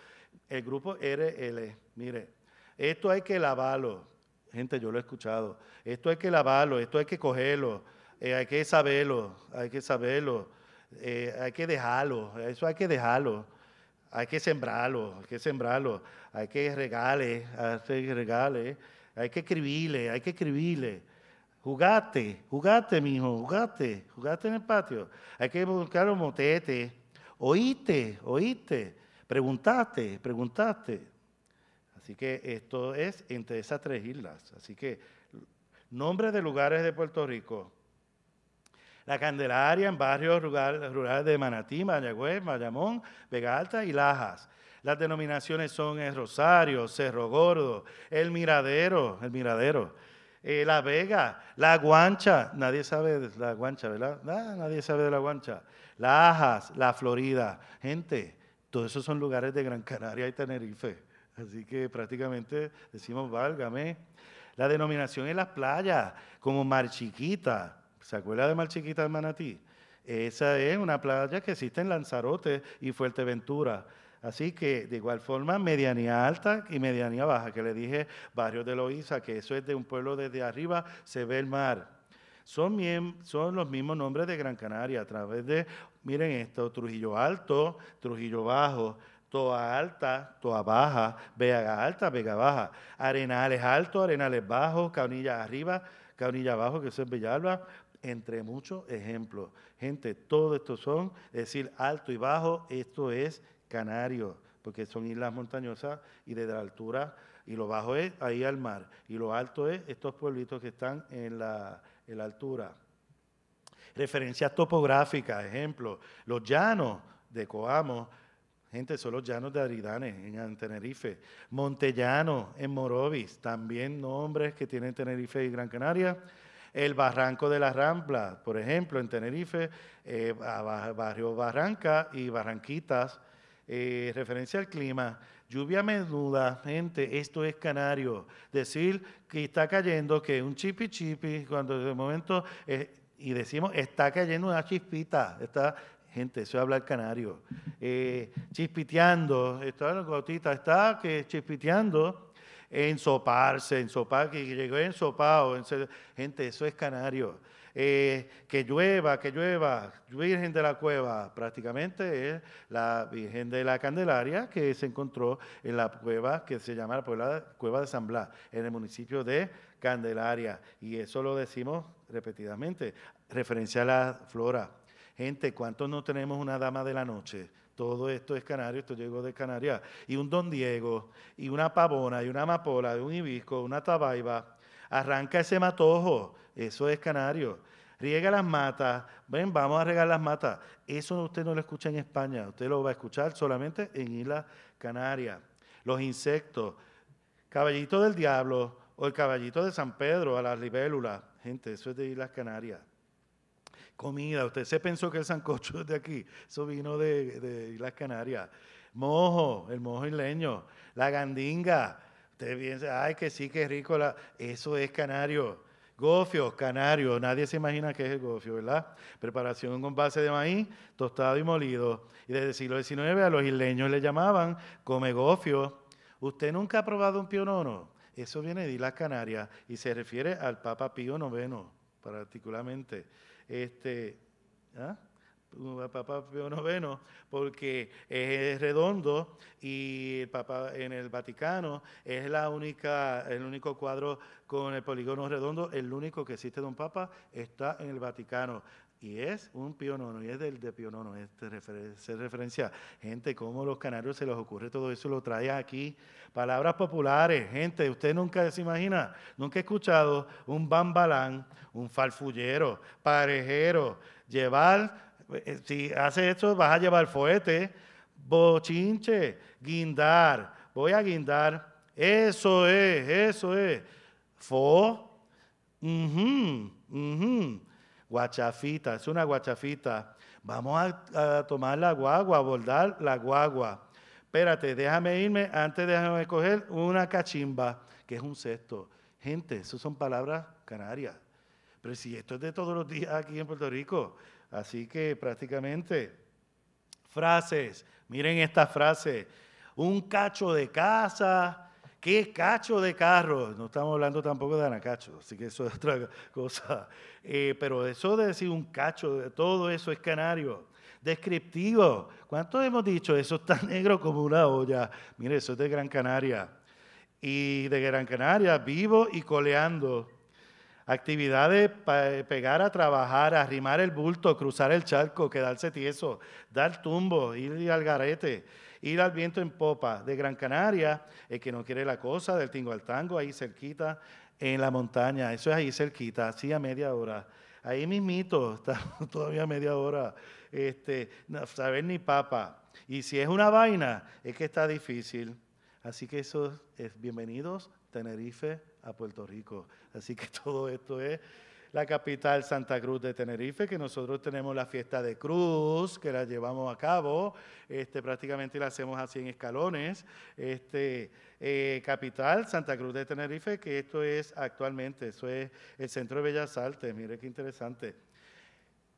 el grupo RL. Mire, esto hay que lavarlo. Gente, yo lo he escuchado. Esto hay que lavarlo, esto hay que cogerlo, eh, hay que saberlo, hay que saberlo, eh, hay que dejarlo, eso hay que dejarlo hay que sembrarlo, hay que sembrarlo, hay que regale, hay que regale, hay que escribirle, hay que escribirle. Jugate, jugate, mijo, jugate, jugate en el patio. Hay que buscar un motete. Oíste, oíste, preguntaste, preguntaste. Así que esto es entre esas tres islas. Así que, nombre de lugares de Puerto Rico. La Candelaria en barrios rurales de Manatí, Mayagüez, Mayamón, Vega Alta y Lajas. Las denominaciones son El Rosario, Cerro Gordo, El Miradero, El Miradero, eh, La Vega, La Guancha, nadie sabe de La Guancha, ¿verdad? Ah, nadie sabe de La Guancha. Lajas, La Florida. Gente, todos esos son lugares de Gran Canaria y Tenerife. Así que prácticamente decimos, válgame. La denominación es las playas, como Mar Chiquita, ¿Se acuerda de Mar Chiquita de Manatí? Esa es una playa que existe en Lanzarote y Fuerteventura. Así que de igual forma, medianía alta y medianía baja, que le dije barrio de Loiza, que eso es de un pueblo desde arriba, se ve el mar. Son, los mismos nombres de Gran Canaria, a través de, miren esto, Trujillo Alto, Trujillo Bajo, Toa Alta, Toa Baja, Vega Alta, Vega Baja, Arenales Alto, Arenales Bajo, Caunilla Arriba, Caunilla Abajo, que eso es Villalba, entre muchos ejemplos. Gente, todo esto son, es decir, alto y bajo, esto es Canario, porque son islas montañosas y desde la altura, y lo bajo es ahí al mar, y lo alto es estos pueblitos que están en la, altura. Referencias topográficas, ejemplo, los llanos de Coamo, gente, son los llanos de Aridane en Tenerife, Montellano en Morovis, también nombres que tienen Tenerife y Gran Canaria, el Barranco de la Rambla, por ejemplo, en Tenerife, eh, barrio Barranca y Barranquitas, eh, referencia al clima, lluvia menuda, gente, esto es canario. Decir que está cayendo, que un chipi chipi, cuando de momento, eh, y decimos, está cayendo una chispita, está, gente, eso habla el canario. chispiteando, está la gotita, está que chispiteando, ensoparse, ensopar, que llegó ensopado. Gente, eso es canario. Eh, que llueva, que llueva, Virgen de la Cueva, prácticamente es la Virgen de la Candelaria que se encontró en la cueva que se llama la Cueva de San Blas, en el municipio de Candelaria. Y eso lo decimos repetidamente, referencia a la flora. Gente, ¿cuántos no tenemos una dama de la noche? Todo esto es canario, esto llegó de Canarias. Y un don Diego, y una pavona, y una amapola, y un hibisco, una tabaiba. Arranca ese matojo, eso es canario. Riega las matas, ven, vamos a regar las matas. Eso usted no lo escucha en España, usted lo va a escuchar solamente en Islas Canarias. Los insectos, caballito del diablo o el caballito de San Pedro a las libélulas. Gente, eso es de Islas Canarias comida. Usted se pensó que el sancocho es *laughs* de aquí, eso vino de, las Canarias. Mojo, el mojo isleño, la gandinga. Usted piensa, ay, que sí, que rico, eso es canario. Gofio, canario, nadie se imagina qué es el gofio, ¿verdad? Preparación con base de maíz, tostado y molido. Y desde el siglo XIX a los isleños le llamaban come gofio. ¿Usted nunca ha probado un pionono? Eso viene de las Canarias y se refiere al Papa Pío IX, particularmente este, ¿ah? Papá porque es redondo y el en el Vaticano es la única, el único cuadro con el polígono redondo, el único que existe de un Papa está en el Vaticano. Y es un pionono, y es del de pionono, es se referencia. Gente, cómo los canarios se les ocurre todo eso, lo trae aquí. Palabras populares, gente, usted nunca se imagina, nunca he escuchado un bambalán, un farfullero, parejero, llevar, eh, eh, si hace esto vas a llevar fuete, bochinche, guindar, voy a guindar, eso es, eso es, fo, mhm, guachafita, es una guachafita. Vamos a, tomar la guagua, a bordar la guagua. Espérate, déjame irme, antes déjame coger una cachimba, que es un cesto. Gente, eso son palabras canarias. Pero si esto es de todos los días aquí en Puerto Rico, así que prácticamente frases, miren esta frase, un cacho de casa, qué cacho de carro. No estamos hablando tampoco de anacacho, así que eso es otra cosa. Eh, pero eso de decir un cacho, todo eso es canario. Descriptivo. ¿Cuántos hemos dicho? Eso tan *laughs* negro como una olla. Mire, eso es de Gran Canaria. Y de Gran Canaria, vivo y coleando. Actividades para eh, pegar a trabajar, arrimar el bulto, cruzar el charco, quedarse tieso, dar tumbo, ir al garete Ir al viento en popa de Gran Canaria, es que no quiere la cosa, del tingo al tango, ahí cerquita, en la montaña. Eso es ahí cerquita, así a media hora. Ahí mismito, *laughs* está todavía media hora. Este, no, saber ni papa. Y si es una vaina, es que está difícil. Así que eso es bienvenidos Tenerife a Puerto Rico. Así que *laughs* todo esto es la capital Santa Cruz de Tenerife, que nosotros tenemos la fiesta de cruz, que la llevamos a cabo, este, prácticamente la hacemos así en escalones. Este, eh, capital Santa Cruz de Tenerife, que esto es actualmente, eso es el Centro de Bellas Artes, mire qué interesante.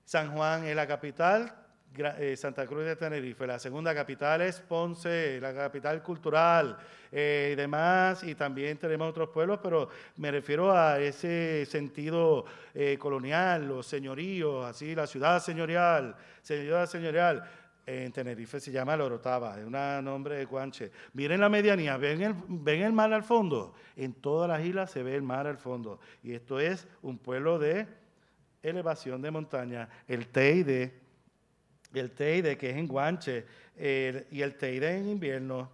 San Juan es la capital, eh, Santa Cruz de Tenerife, la segunda capital es Ponce, la capital cultural eh, y demás, y también tenemos otros pueblos, pero me refiero a ese sentido eh, colonial, los señoríos, así, la ciudad señorial, ciudad señorial. En Tenerife se llama Lorotava, es un nombre de Guanche. Miren la medianía, ¿ven el, ven el mar al fondo. En todas las islas se ve el mar al fondo. Y esto es un pueblo de elevación de montaña, el Teide el Teide, que es en Guanche, y el Teide en invierno.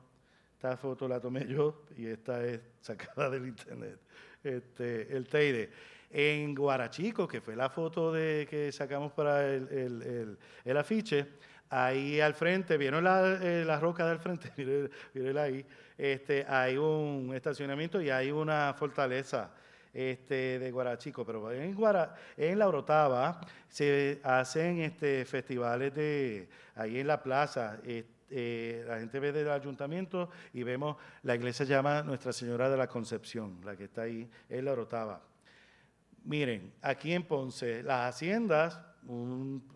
Esta foto la tomé yo y esta es sacada *laughs* del internet. Este, el Teide. En Guarachico, que fue la foto de, que sacamos para el, afiche, ahí al frente, ¿vieron la, rocas eh, roca del frente? *laughs* miren ahí. Este, hay un estacionamiento y hay una fortaleza este, de Guarachico, pero en, La Orotava se hacen este, festivales de, ahí en la plaza, eh, la gente ve del ayuntamiento y vemos, la iglesia llama Nuestra Señora de la Concepción, la que está ahí, en la Orotava. Miren, aquí en Ponce, las haciendas,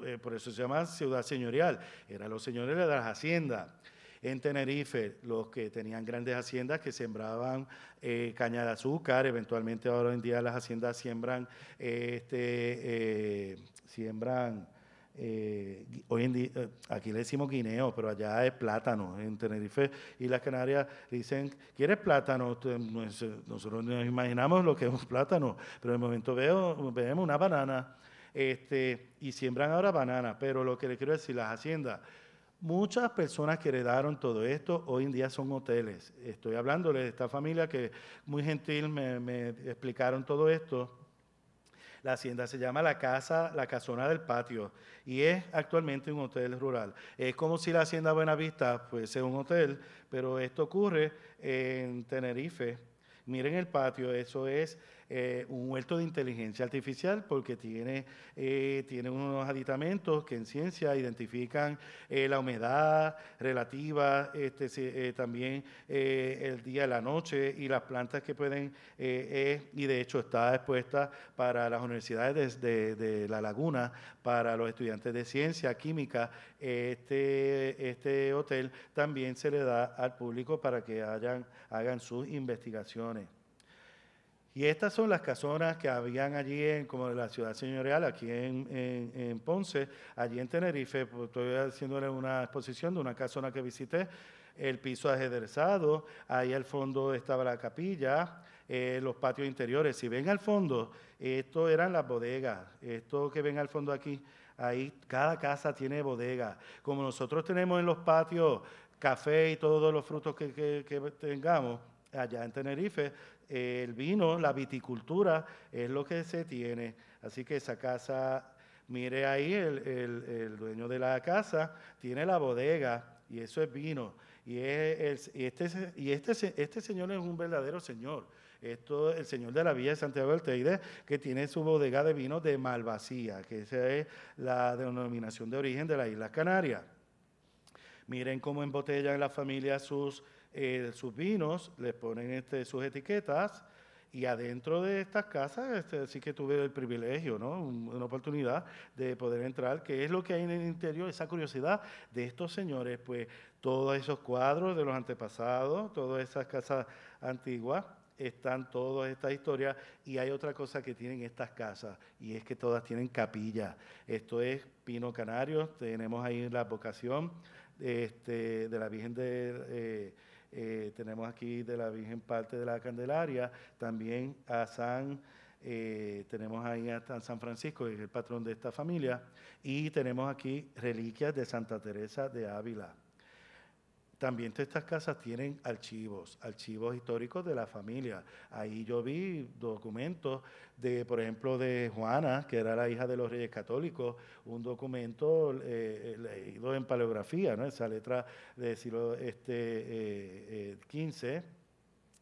eh, por eso se llama ciudad señorial, eran los señores de las haciendas en Tenerife, los que tenían grandes haciendas que sembraban eh, caña de azúcar, eventualmente ahora en día las haciendas siembran, eh, este, eh, hoy en día, aquí le decimos guineo, pero allá es plátano, en Tenerife y las Canarias dicen, ¿quieres plátano? Nosotros nos imaginamos lo que es un plátano, pero de momento veo, vemos una banana, este, y siembran ahora banana, pero lo que le quiero decir, las haciendas, Muchas personas que heredaron todo esto hoy en día son hoteles. Estoy hablándoles de esta familia que muy gentil me, explicaron todo esto. La hacienda se llama la casa, la casona del patio y es actualmente un hotel rural. Es como si la hacienda Buenavista fuese un hotel, pero esto ocurre en Tenerife. Miren el patio, eso es eh, un huerto de inteligencia artificial porque tiene, eh, tiene unos aditamentos que en ciencia identifican eh, la humedad relativa, este, también el día, y la noche y las plantas que pueden, y de hecho está expuesta para las universidades de, La Laguna, para los estudiantes de ciencia, química. Este, este hotel también se le da al público para que hagan sus investigaciones. Y estas son las casonas que habían allí, en, como la ciudad señorial, aquí en, en, Ponce, allí en Tenerife, pues, estoy haciéndole una exposición de una casona que visité, el piso ajedrezado, ahí al fondo estaba la capilla, eh, los patios interiores. Si ven al fondo, esto eran las bodegas, esto que ven al fondo aquí, ahí cada casa tiene bodega. Como nosotros tenemos en los patios café y todos los frutos que, que tengamos, allá en Tenerife. el vino, la viticultura es lo que se tiene. Así que esa casa, mire ahí, el, el, dueño de la casa tiene la bodega y eso es vino. Y, y, este, este, este, señor es un verdadero señor. Esto el señor de la Villa de Santiago del Teide, que tiene su bodega de vino de Malvasía, que esa es la denominación de origen de las Islas Canarias. Miren cómo embotellan la familia sus eh, sus vinos, les ponen este, sus etiquetas y adentro de estas casas este, sí que tuve el privilegio, una oportunidad de poder entrar, que es lo que hay en el interior, esa curiosidad de estos señores, pues todos esos cuadros de los antepasados, todas esas casas antiguas, están todas estas historias y hay otra cosa que tienen estas casas y es que todas tienen capilla. Esto es Pino Canario, tenemos ahí la vocación este, de la Virgen de... Eh, eh, tenemos aquí de la Virgen parte de la Candelaria, también a San, eh, tenemos ahí a San Francisco, que es el patrón de esta familia, y tenemos aquí reliquias de Santa Teresa de Ávila. También estas casas tienen archivos, archivos históricos de la familia. Ahí yo vi documentos de, por ejemplo, de Juana, que era la hija de los Reyes Católicos, un documento eh, eh, leído en paleografía, ¿no? esa letra del siglo este, eh,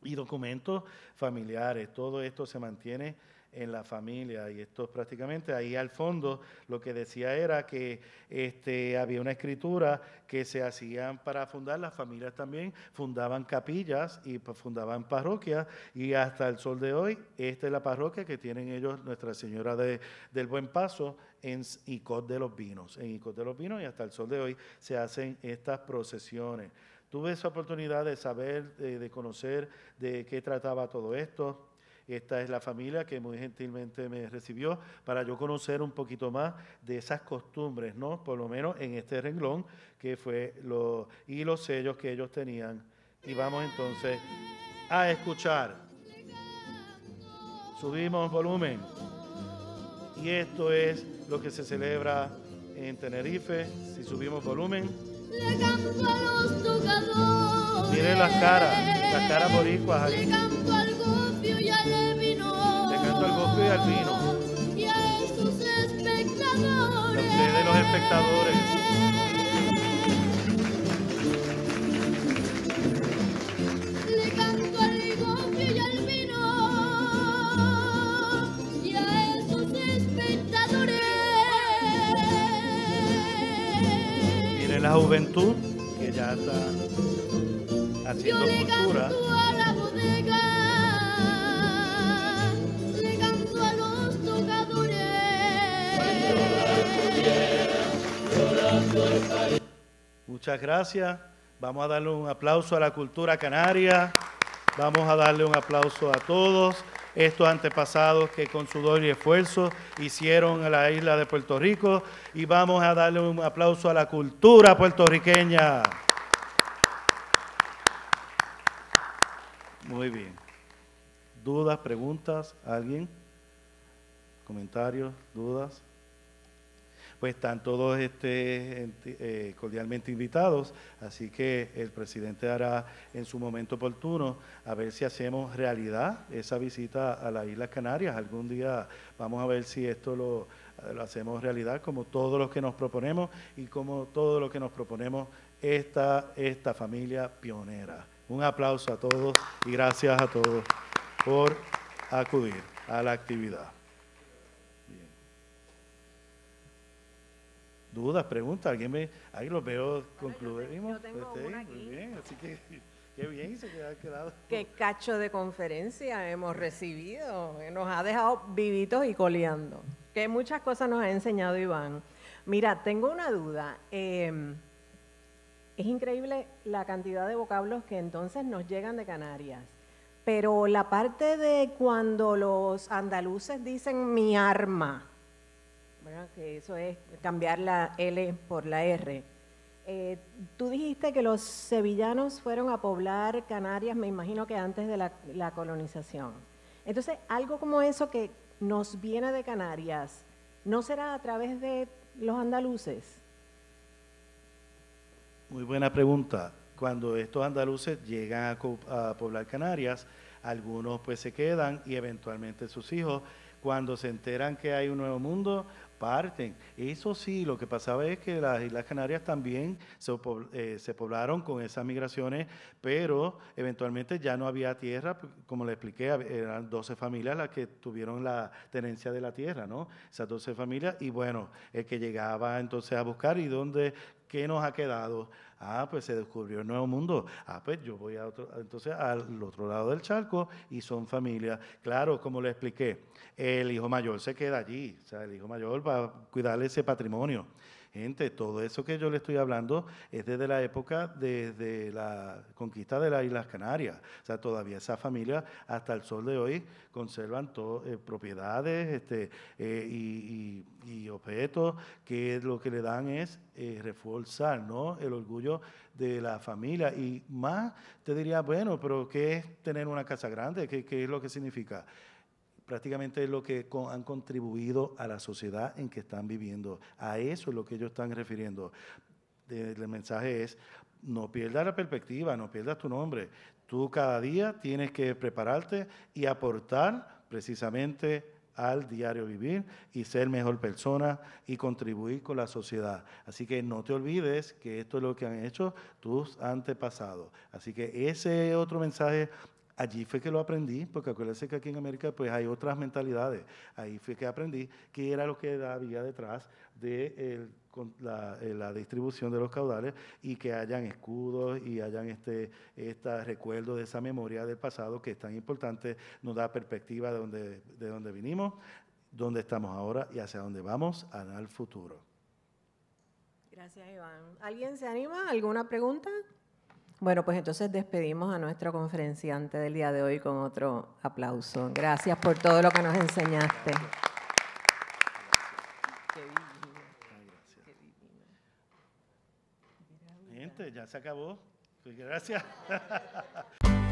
y documentos familiares. Todo esto se mantiene en la familia. Y esto prácticamente ahí al fondo lo que decía era que este, había una escritura que se hacían para fundar, las familias también fundaban capillas y pues, fundaban parroquias y hasta el sol de hoy esta es la parroquia que tienen ellos, Nuestra Señora de, del Buen Paso en Icot de los Vinos, en Icod de los Vinos y hasta el sol de hoy se hacen estas procesiones. Tuve esa oportunidad de saber, eh, de conocer de qué trataba todo esto esta es la familia que muy gentilmente me recibió para yo conocer un poquito más de esas costumbres, ¿no? Por lo menos en este renglón que fue lo, y los sellos que ellos tenían. Y vamos entonces a escuchar. Subimos volumen. Y esto es lo que se celebra en Tenerife. Si subimos volumen. Le Miren las caras, las caras boricuas ahí y al vino. Y a sus espectadores. Y a ustedes espectadores espectadores. la juventud que ya está haciendo cultura. Muchas gracias. Vamos a darle un aplauso a la cultura canaria. Vamos a darle un aplauso a todos estos antepasados que con su sudor y esfuerzo hicieron a la isla de Puerto Rico y vamos a darle un aplauso a la cultura puertorriqueña. Muy bien. ¿Dudas, preguntas? ¿Alguien? ¿Comentarios? ¿Dudas? pues están todos este, eh, cordialmente invitados. Así que el presidente hará en su momento oportuno a ver si hacemos realidad esa visita a las Islas Canarias. Algún día vamos a ver si esto lo, hacemos realidad, como todos los que nos proponemos y como todo lo que nos proponemos esta, esta familia pionera. Un aplauso a todos y gracias a todos por acudir a la actividad. dudas, preguntas, alguien me, ahí los veo, concluimos. muy pues, bien, así que qué bien se ha quedado. Qué cacho de conferencia hemos recibido, nos ha dejado vivitos y coleando, Qué muchas cosas nos ha enseñado Iván. Mira, tengo una duda. Em, es increíble la cantidad de vocablos que entonces nos llegan de Canarias. Pero la parte de cuando los andaluces dicen mi arma, bueno, que eso es cambiar la L por la R. Eh, tú dijiste que los sevillanos fueron a poblar Canarias, me imagino que antes de la, colonización. Entonces, algo como eso que nos viene de Canarias, ¿no será a través de los andaluces? Muy buena pregunta. Cuando estos andaluces llegan a, poblar Canarias, algunos pues se quedan y eventualmente sus hijos, cuando se enteran que hay un nuevo mundo, parten. Eso sí, lo que pasaba es que las Islas Canarias también se, eh, poblaron con esas migraciones, pero eventualmente ya no había tierra, como le expliqué, eran 12 familias las que tuvieron la tenencia de la tierra, ¿no? Esas 12 familias, y bueno, el que llegaba entonces a buscar y dónde, ¿qué nos ha quedado? Ah, pues se descubrió el nuevo mundo. Ah, pues yo voy a entonces al otro lado del charco y son familias. Claro, como le expliqué, el hijo mayor se queda allí, o sea, el hijo mayor va a cuidarle ese patrimonio. Gente, todo eso que yo le estoy hablando es desde la época, desde la conquista de las Islas Canarias. O sea, todavía esa familia, hasta el sol de hoy, conservan eh, propiedades este, eh, y, objetos que lo que le dan es eh, reforzar ¿no? el orgullo de la familia. Y más te diría, bueno, pero ¿qué es tener una casa grande? qué es lo que significa? prácticamente es lo que han contribuido a la sociedad en que están viviendo. A eso es lo que ellos están refiriendo. El mensaje es, no pierdas la perspectiva, no pierdas tu nombre. Tú cada día tienes que prepararte y aportar precisamente al diario vivir y ser mejor persona y contribuir con la sociedad. Así que no te olvides que esto es lo que han hecho tus antepasados. Así que ese otro mensaje Allí fue que lo aprendí, porque acuérdense que aquí en América pues hay otras mentalidades. Ahí fue que aprendí qué era lo que había detrás de eh, la, distribución de los caudales y que hayan escudos y hayan este, este, recuerdo de esa memoria del pasado que es tan importante, nos da perspectiva de dónde, de dónde vinimos, dónde estamos ahora y hacia dónde vamos al futuro. Gracias, Iván. ¿Alguien se anima? ¿Alguna pregunta? Bueno, pues entonces despedimos a nuestro conferenciante del día de hoy con otro aplauso. Gracias por todo lo que nos enseñaste. Gente, ya se acabó. Pues gracias. *laughs*